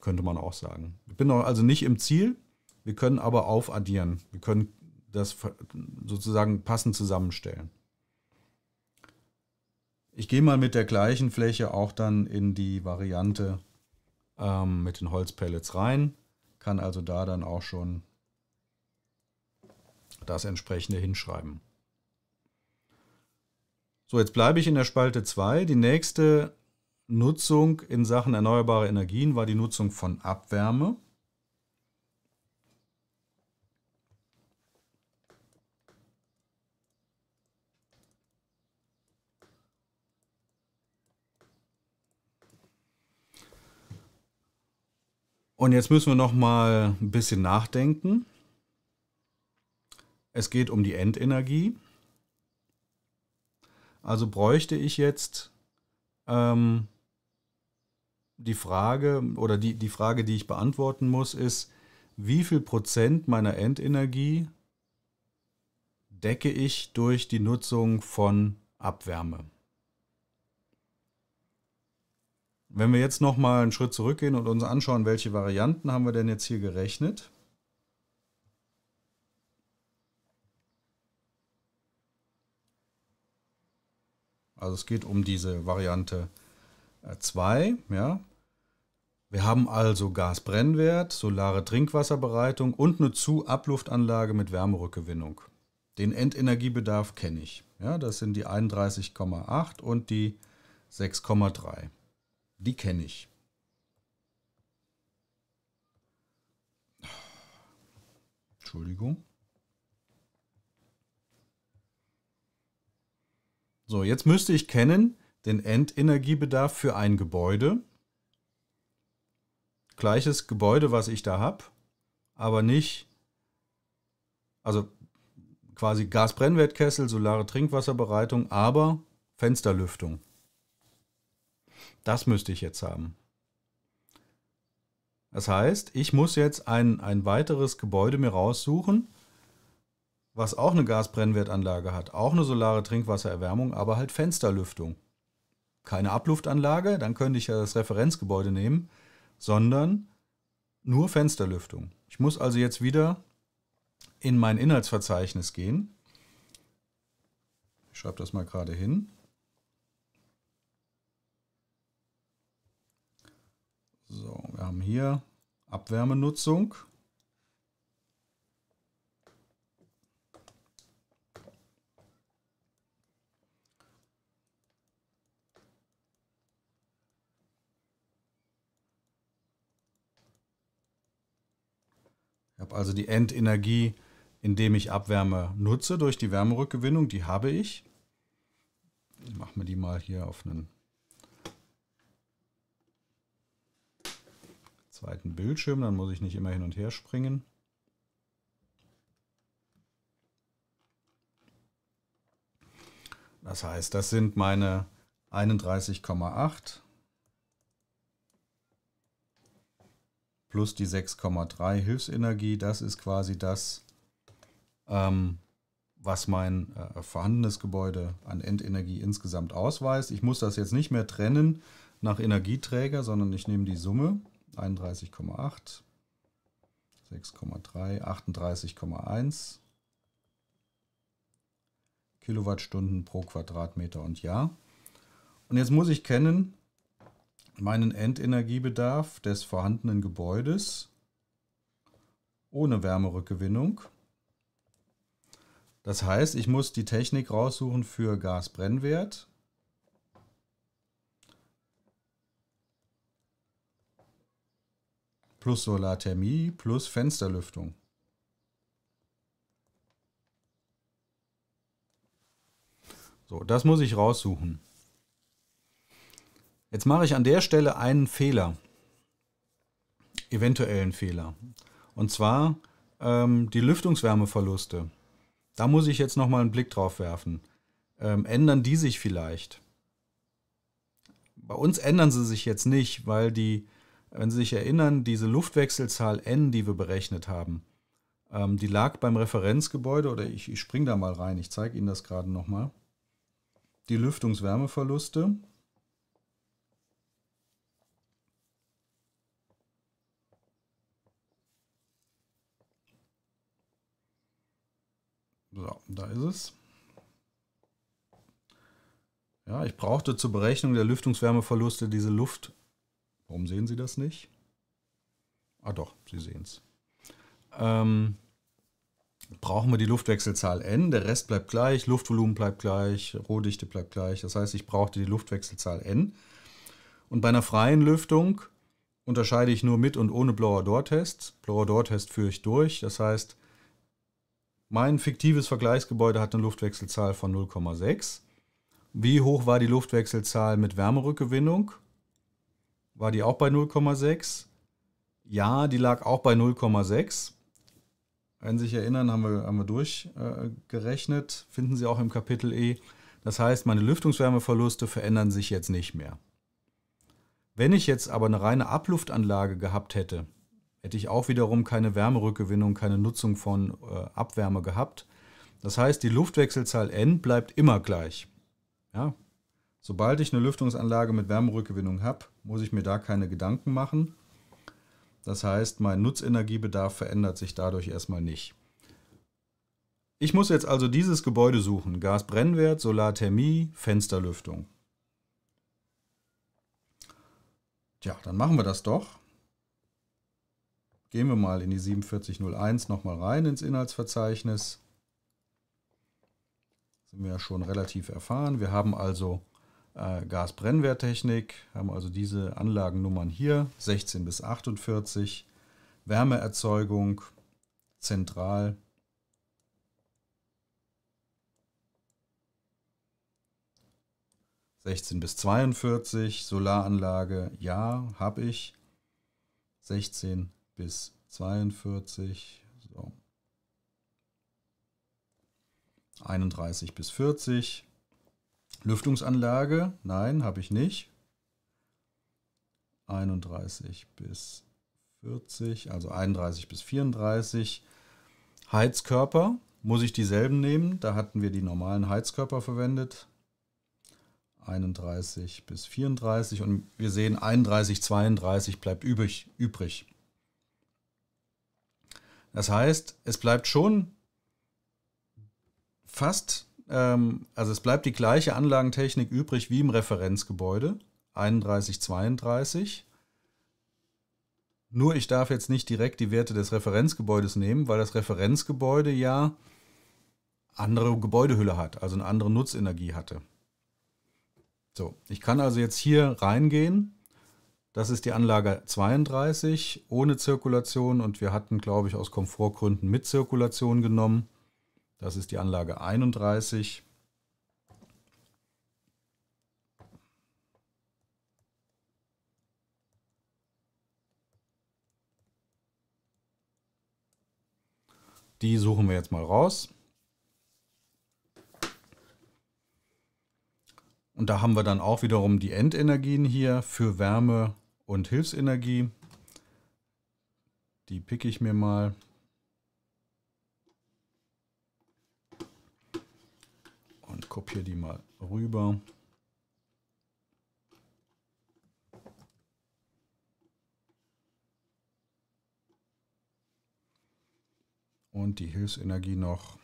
könnte man auch sagen. Ich bin also nicht im Ziel, wir können aber aufaddieren, wir können das sozusagen passend zusammenstellen. Ich gehe mal mit der gleichen Fläche auch dann in die Variante ähm, mit den Holzpellets rein, kann also da dann auch schon das entsprechende hinschreiben. So, jetzt bleibe ich in der Spalte 2. Die nächste Nutzung in Sachen erneuerbare Energien war die Nutzung von Abwärme. Und jetzt müssen wir noch mal ein bisschen nachdenken. Es geht um die Endenergie. Also bräuchte ich jetzt ähm, die Frage oder die, die Frage, die ich beantworten muss, ist, wie viel Prozent meiner Endenergie decke ich durch die Nutzung von Abwärme? Wenn wir jetzt nochmal einen Schritt zurückgehen und uns anschauen, welche Varianten haben wir denn jetzt hier gerechnet? Also es geht um diese Variante 2. Äh, ja. Wir haben also Gasbrennwert, solare Trinkwasserbereitung und eine Zu-Abluftanlage mit Wärmerückgewinnung. Den Endenergiebedarf kenne ich. Ja, das sind die 31,8 und die 6,3. Die kenne ich. Entschuldigung. So, jetzt müsste ich kennen den Endenergiebedarf für ein Gebäude. Gleiches Gebäude, was ich da habe, aber nicht, also quasi Gasbrennwertkessel, solare Trinkwasserbereitung, aber Fensterlüftung. Das müsste ich jetzt haben. Das heißt, ich muss jetzt ein, ein weiteres Gebäude mir raussuchen, was auch eine Gasbrennwertanlage hat, auch eine solare Trinkwassererwärmung, aber halt Fensterlüftung. Keine Abluftanlage, dann könnte ich ja das Referenzgebäude nehmen, sondern nur Fensterlüftung. Ich muss also jetzt wieder in mein Inhaltsverzeichnis gehen. Ich schreibe das mal gerade hin. So, wir haben hier Abwärmenutzung. habe also die Endenergie, indem ich Abwärme nutze durch die Wärmerückgewinnung, die habe ich. Ich mache mir die mal hier auf einen zweiten Bildschirm, dann muss ich nicht immer hin und her springen. Das heißt, das sind meine 31,8 plus die 6,3 Hilfsenergie. Das ist quasi das, ähm, was mein äh, vorhandenes Gebäude an Endenergie insgesamt ausweist. Ich muss das jetzt nicht mehr trennen nach Energieträger, sondern ich nehme die Summe 31,8, 6,3, 38,1 Kilowattstunden pro Quadratmeter und Jahr. Und jetzt muss ich kennen, meinen Endenergiebedarf des vorhandenen Gebäudes ohne Wärmerückgewinnung. Das heißt, ich muss die Technik raussuchen für Gasbrennwert. Plus Solarthermie plus Fensterlüftung. So, das muss ich raussuchen. Jetzt mache ich an der Stelle einen Fehler, eventuellen Fehler. Und zwar ähm, die Lüftungswärmeverluste. Da muss ich jetzt nochmal einen Blick drauf werfen. Ähm, ändern die sich vielleicht? Bei uns ändern sie sich jetzt nicht, weil die, wenn Sie sich erinnern, diese Luftwechselzahl n, die wir berechnet haben, ähm, die lag beim Referenzgebäude, oder ich, ich springe da mal rein, ich zeige Ihnen das gerade nochmal. Die Lüftungswärmeverluste, So, da ist es. Ja, ich brauchte zur Berechnung der Lüftungswärmeverluste diese Luft. Warum sehen Sie das nicht? Ah doch, Sie sehen es. Ähm, brauchen wir die Luftwechselzahl n, der Rest bleibt gleich, Luftvolumen bleibt gleich, Rohdichte bleibt gleich. Das heißt, ich brauchte die Luftwechselzahl n. Und bei einer freien Lüftung unterscheide ich nur mit und ohne blower door test Blower-Door-Test führe ich durch, das heißt, mein fiktives Vergleichsgebäude hat eine Luftwechselzahl von 0,6. Wie hoch war die Luftwechselzahl mit Wärmerückgewinnung? War die auch bei 0,6? Ja, die lag auch bei 0,6. Wenn Sie sich erinnern, haben wir, haben wir durchgerechnet, äh, finden Sie auch im Kapitel E. Das heißt, meine Lüftungswärmeverluste verändern sich jetzt nicht mehr. Wenn ich jetzt aber eine reine Abluftanlage gehabt hätte, hätte ich auch wiederum keine Wärmerückgewinnung, keine Nutzung von äh, Abwärme gehabt. Das heißt, die Luftwechselzahl n bleibt immer gleich. Ja? Sobald ich eine Lüftungsanlage mit Wärmerückgewinnung habe, muss ich mir da keine Gedanken machen. Das heißt, mein Nutzenergiebedarf verändert sich dadurch erstmal nicht. Ich muss jetzt also dieses Gebäude suchen. Gasbrennwert, Solarthermie, Fensterlüftung. Tja, dann machen wir das doch. Gehen wir mal in die 4701 nochmal rein ins Inhaltsverzeichnis. Sind wir ja schon relativ erfahren. Wir haben also äh, Gasbrennwerttechnik, haben also diese Anlagennummern hier, 16 bis 48, Wärmeerzeugung, zentral. ...16 bis 42, Solaranlage, ja, habe ich. 16 bis 42, so. 31 bis 40. Lüftungsanlage, nein, habe ich nicht. 31 bis 40, also 31 bis 34. Heizkörper, muss ich dieselben nehmen? Da hatten wir die normalen Heizkörper verwendet. 31 bis 34 und wir sehen 31, 32 bleibt übrig. übrig. Das heißt, es bleibt schon fast, ähm, also es bleibt die gleiche Anlagentechnik übrig wie im Referenzgebäude 31, 32. Nur ich darf jetzt nicht direkt die Werte des Referenzgebäudes nehmen, weil das Referenzgebäude ja andere Gebäudehülle hat, also eine andere Nutzenergie hatte. So, ich kann also jetzt hier reingehen das ist die Anlage 32 ohne Zirkulation und wir hatten, glaube ich, aus Komfortgründen mit Zirkulation genommen. Das ist die Anlage 31. Die suchen wir jetzt mal raus. Und da haben wir dann auch wiederum die Endenergien hier für Wärme und Hilfsenergie. Die picke ich mir mal. Und kopiere die mal rüber. Und die Hilfsenergie noch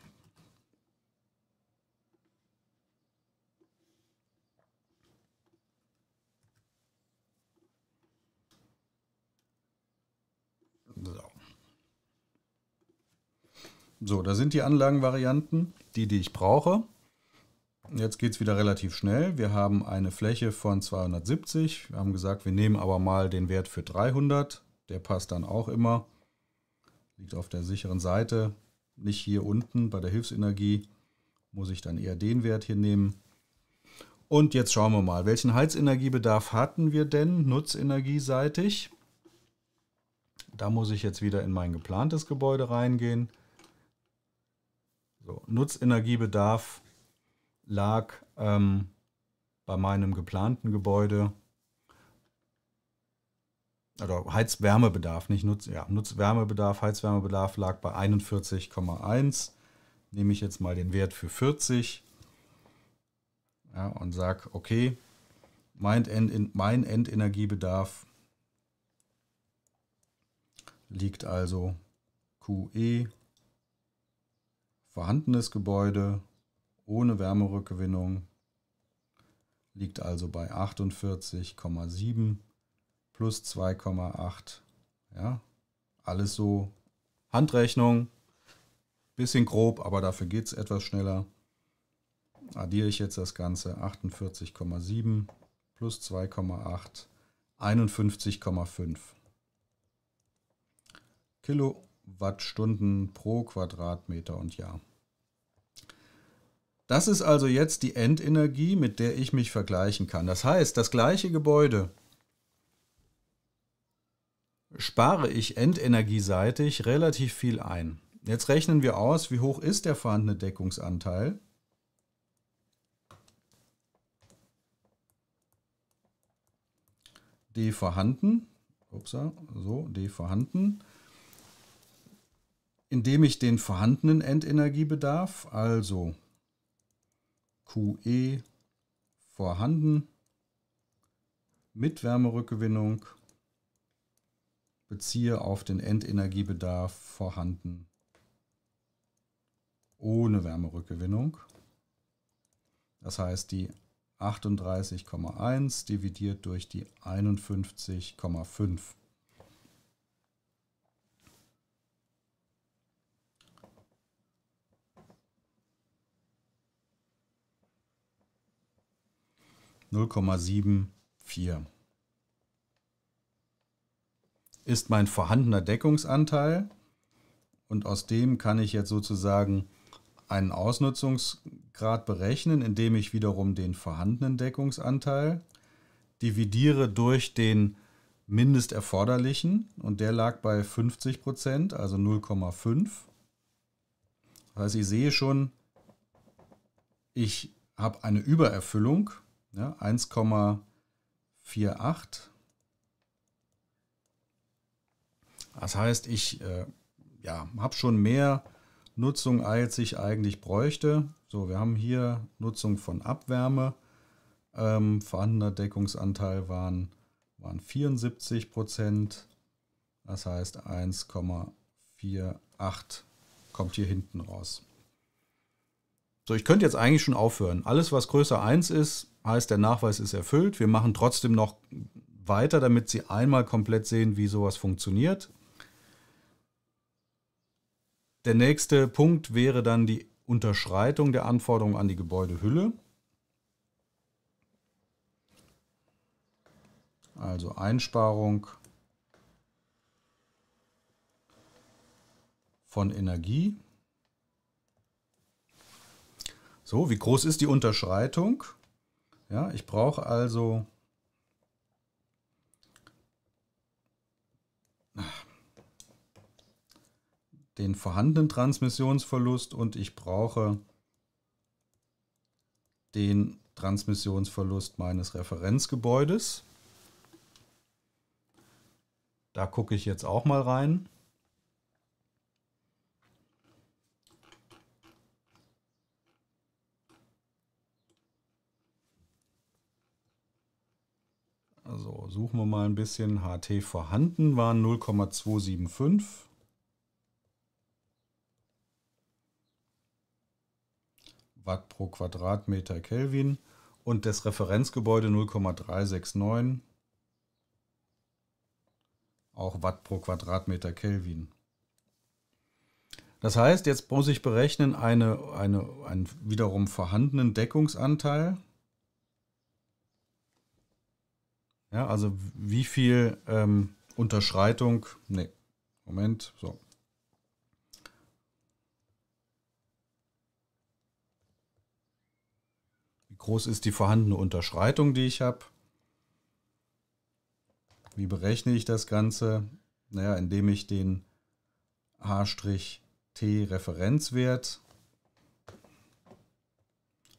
So, da sind die Anlagenvarianten, die, die ich brauche. Jetzt geht es wieder relativ schnell. Wir haben eine Fläche von 270. Wir haben gesagt, wir nehmen aber mal den Wert für 300. Der passt dann auch immer. Liegt auf der sicheren Seite. Nicht hier unten bei der Hilfsenergie. Muss ich dann eher den Wert hier nehmen. Und jetzt schauen wir mal, welchen Heizenergiebedarf hatten wir denn nutzenergieseitig? Da muss ich jetzt wieder in mein geplantes Gebäude reingehen. So, Nutzenergiebedarf lag ähm, bei meinem geplanten Gebäude, oder Heizwärmebedarf, nicht Nutz, ja, Nutzwärmebedarf, Heizwärmebedarf lag bei 41,1. Nehme ich jetzt mal den Wert für 40 ja, und sage, okay, mein, End, mein Endenergiebedarf liegt also QE vorhandenes Gebäude ohne Wärmerückgewinnung liegt also bei 48,7 plus 2,8. Ja, alles so Handrechnung, bisschen grob, aber dafür geht es etwas schneller. Addiere ich jetzt das Ganze 48,7 plus 2,8, 51,5 Kilo Wattstunden pro Quadratmeter und Jahr. Das ist also jetzt die Endenergie, mit der ich mich vergleichen kann. Das heißt, das gleiche Gebäude spare ich endenergieseitig relativ viel ein. Jetzt rechnen wir aus, wie hoch ist der vorhandene Deckungsanteil. D vorhanden, upsa, so, D vorhanden indem ich den vorhandenen Endenergiebedarf, also QE vorhanden mit Wärmerückgewinnung beziehe auf den Endenergiebedarf vorhanden ohne Wärmerückgewinnung. Das heißt, die 38,1 dividiert durch die 51,5. 0,74 ist mein vorhandener Deckungsanteil und aus dem kann ich jetzt sozusagen einen Ausnutzungsgrad berechnen, indem ich wiederum den vorhandenen Deckungsanteil dividiere durch den Mindesterforderlichen und der lag bei 50 Prozent, also 0,5. Das heißt, ich sehe schon, ich habe eine Übererfüllung ja, 1,48. Das heißt, ich äh, ja, habe schon mehr Nutzung, als ich eigentlich bräuchte. So, wir haben hier Nutzung von Abwärme. Ähm, vorhandener Deckungsanteil waren, waren 74 Prozent. Das heißt 1,48 kommt hier hinten raus. So, ich könnte jetzt eigentlich schon aufhören. Alles, was größer 1 ist, heißt, der Nachweis ist erfüllt. Wir machen trotzdem noch weiter, damit Sie einmal komplett sehen, wie sowas funktioniert. Der nächste Punkt wäre dann die Unterschreitung der Anforderungen an die Gebäudehülle. Also Einsparung von Energie. So, wie groß ist die Unterschreitung? Ja, ich brauche also den vorhandenen Transmissionsverlust und ich brauche den Transmissionsverlust meines Referenzgebäudes. Da gucke ich jetzt auch mal rein. suchen wir mal ein bisschen. HT vorhanden waren 0,275. Watt pro Quadratmeter Kelvin und das Referenzgebäude 0,369, auch Watt pro Quadratmeter Kelvin. Das heißt, jetzt muss ich berechnen eine, eine, einen wiederum vorhandenen Deckungsanteil Ja, also wie viel ähm, Unterschreitung, nee, Moment, so. Wie groß ist die vorhandene Unterschreitung, die ich habe? Wie berechne ich das Ganze? Naja, indem ich den H'-T-Referenzwert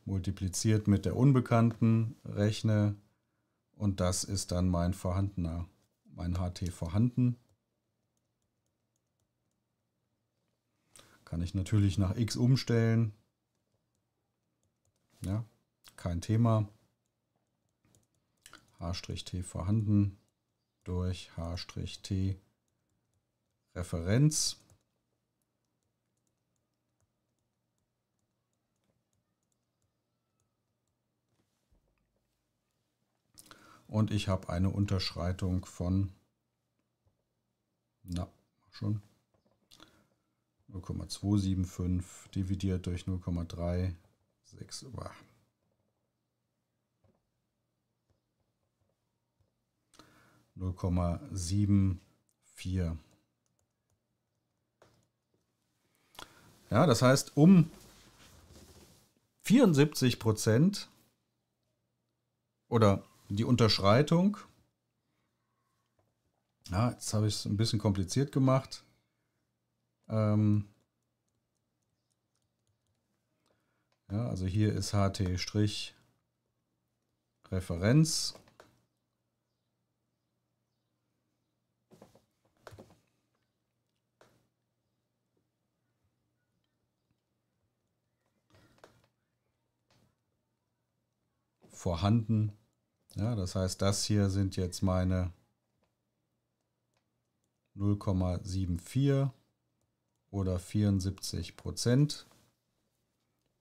multipliziert mit der Unbekannten rechne und das ist dann mein vorhandener, mein HT vorhanden. Kann ich natürlich nach X umstellen. Ja, kein Thema. H-T vorhanden durch H-T Referenz. Und ich habe eine Unterschreitung von, na, schon 0,275 dividiert durch 0,36. Null Komma sieben vier. Ja, das heißt, um 74 Prozent oder die Unterschreitung. Ja, jetzt habe ich es ein bisschen kompliziert gemacht. Ähm ja, also hier ist HT-Referenz. vorhanden ja, das heißt, das hier sind jetzt meine 0,74 oder 74 Prozent.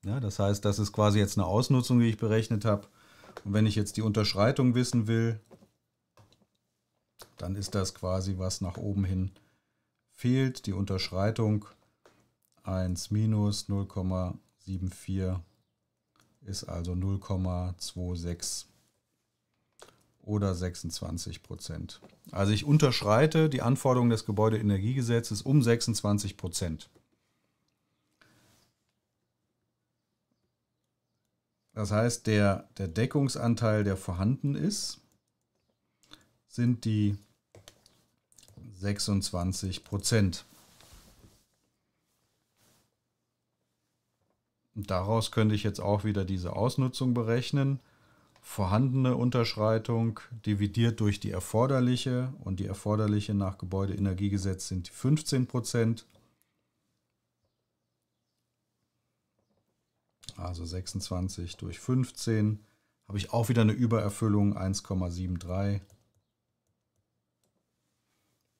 Ja, das heißt, das ist quasi jetzt eine Ausnutzung, die ich berechnet habe. Und wenn ich jetzt die Unterschreitung wissen will, dann ist das quasi, was nach oben hin fehlt. Die Unterschreitung 1 minus 0,74 ist also 0,26 oder 26 Prozent. Also ich unterschreite die Anforderungen des Gebäudeenergiegesetzes um 26 Prozent. Das heißt, der, der Deckungsanteil, der vorhanden ist, sind die 26 Prozent. daraus könnte ich jetzt auch wieder diese Ausnutzung berechnen vorhandene Unterschreitung dividiert durch die erforderliche und die erforderliche nach Gebäudeenergiegesetz sind die 15 Prozent. Also 26 durch 15 habe ich auch wieder eine Übererfüllung 1,73,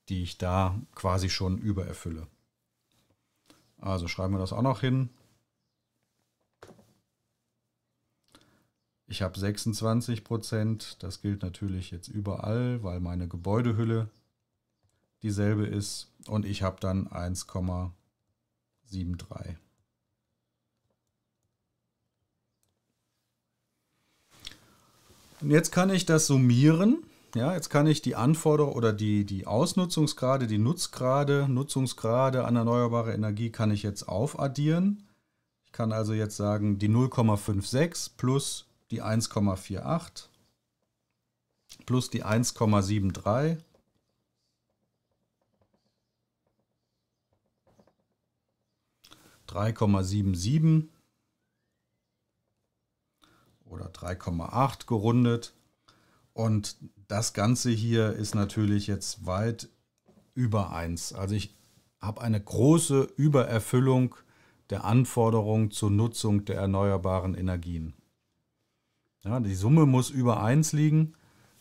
die ich da quasi schon übererfülle. Also schreiben wir das auch noch hin. Ich habe 26 Prozent. Das gilt natürlich jetzt überall, weil meine Gebäudehülle dieselbe ist. Und ich habe dann 1,73. Und jetzt kann ich das summieren. Ja, jetzt kann ich die Anforderungen oder die, die Ausnutzungsgrade, die Nutzgrade, Nutzungsgrade an erneuerbare Energie kann ich jetzt aufaddieren. Ich kann also jetzt sagen, die 0,56 plus die 1,48 plus die 1,73 3,77 oder 3,8 gerundet. Und das Ganze hier ist natürlich jetzt weit über 1. Also ich habe eine große Übererfüllung der Anforderungen zur Nutzung der erneuerbaren Energien. Ja, die Summe muss über 1 liegen.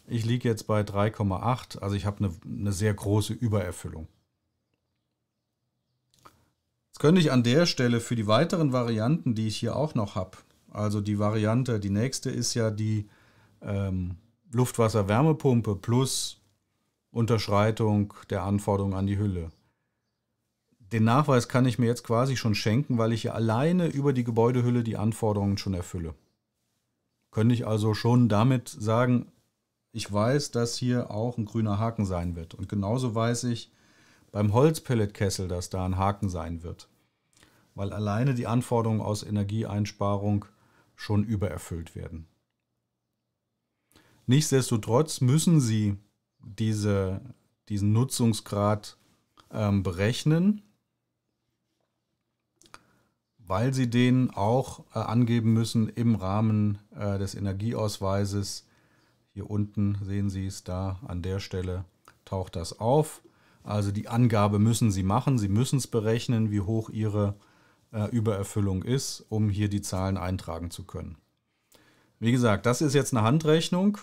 Ich liege jetzt bei 3,8, also ich habe eine, eine sehr große Übererfüllung. Jetzt könnte ich an der Stelle für die weiteren Varianten, die ich hier auch noch habe, also die Variante, die nächste ist ja die ähm, Luftwasser-Wärmepumpe plus Unterschreitung der Anforderungen an die Hülle. Den Nachweis kann ich mir jetzt quasi schon schenken, weil ich hier alleine über die Gebäudehülle die Anforderungen schon erfülle könnte ich also schon damit sagen, ich weiß, dass hier auch ein grüner Haken sein wird. Und genauso weiß ich beim Holzpelletkessel, dass da ein Haken sein wird. Weil alleine die Anforderungen aus Energieeinsparung schon übererfüllt werden. Nichtsdestotrotz müssen Sie diese, diesen Nutzungsgrad ähm, berechnen weil sie den auch äh, angeben müssen im Rahmen äh, des Energieausweises. Hier unten sehen Sie es da an der Stelle taucht das auf. Also die Angabe müssen Sie machen. Sie müssen es berechnen, wie hoch Ihre äh, Übererfüllung ist, um hier die Zahlen eintragen zu können. Wie gesagt, das ist jetzt eine Handrechnung.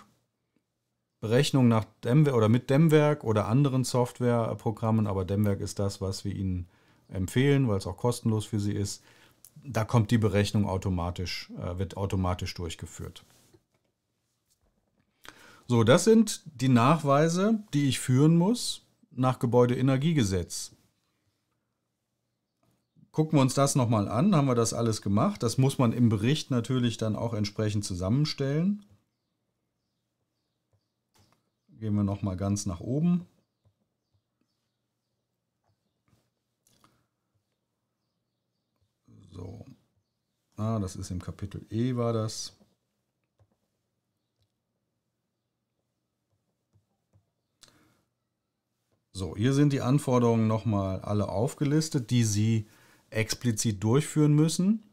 Berechnung nach Demwerk oder mit Demwerk oder anderen Softwareprogrammen, aber Demwerk ist das, was wir Ihnen empfehlen, weil es auch kostenlos für Sie ist da kommt die Berechnung automatisch, äh, wird automatisch durchgeführt. So, das sind die Nachweise, die ich führen muss nach Gebäudeenergiegesetz. Gucken wir uns das nochmal an, haben wir das alles gemacht. Das muss man im Bericht natürlich dann auch entsprechend zusammenstellen. Gehen wir nochmal ganz nach oben. Ah, das ist im Kapitel E war das. So, hier sind die Anforderungen nochmal alle aufgelistet, die Sie explizit durchführen müssen.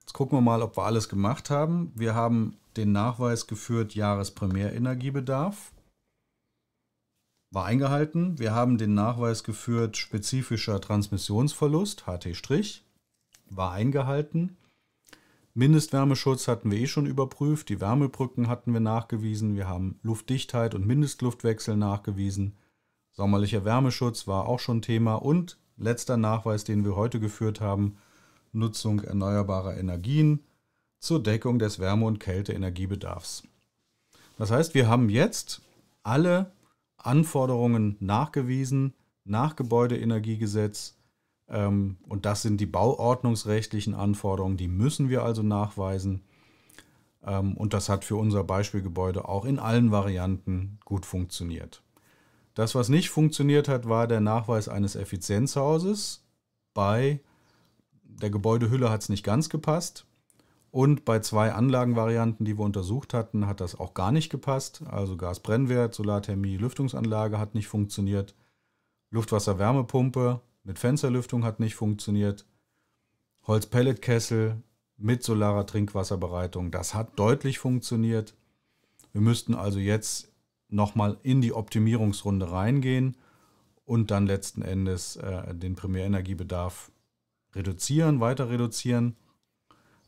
Jetzt gucken wir mal, ob wir alles gemacht haben. Wir haben den Nachweis geführt, Jahresprimärenergiebedarf war eingehalten. Wir haben den Nachweis geführt, spezifischer Transmissionsverlust, HT', war eingehalten. Mindestwärmeschutz hatten wir eh schon überprüft, die Wärmebrücken hatten wir nachgewiesen, wir haben Luftdichtheit und Mindestluftwechsel nachgewiesen, sommerlicher Wärmeschutz war auch schon Thema und letzter Nachweis, den wir heute geführt haben, Nutzung erneuerbarer Energien zur Deckung des Wärme- und Kälteenergiebedarfs. Das heißt, wir haben jetzt alle Anforderungen nachgewiesen nach Gebäudeenergiegesetz, ähm, und das sind die bauordnungsrechtlichen Anforderungen, die müssen wir also nachweisen. Ähm, und das hat für unser Beispielgebäude auch in allen Varianten gut funktioniert. Das, was nicht funktioniert hat, war der Nachweis eines Effizienzhauses. Bei der Gebäudehülle hat es nicht ganz gepasst. Und bei zwei Anlagenvarianten, die wir untersucht hatten, hat das auch gar nicht gepasst. Also Gasbrennwert, Solarthermie, Lüftungsanlage hat nicht funktioniert. Luftwasserwärmepumpe mit Fensterlüftung hat nicht funktioniert. Holzpelletkessel mit solarer Trinkwasserbereitung, das hat deutlich funktioniert. Wir müssten also jetzt nochmal in die Optimierungsrunde reingehen und dann letzten Endes äh, den Primärenergiebedarf reduzieren, weiter reduzieren.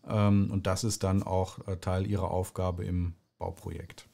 Ähm, und das ist dann auch äh, Teil Ihrer Aufgabe im Bauprojekt.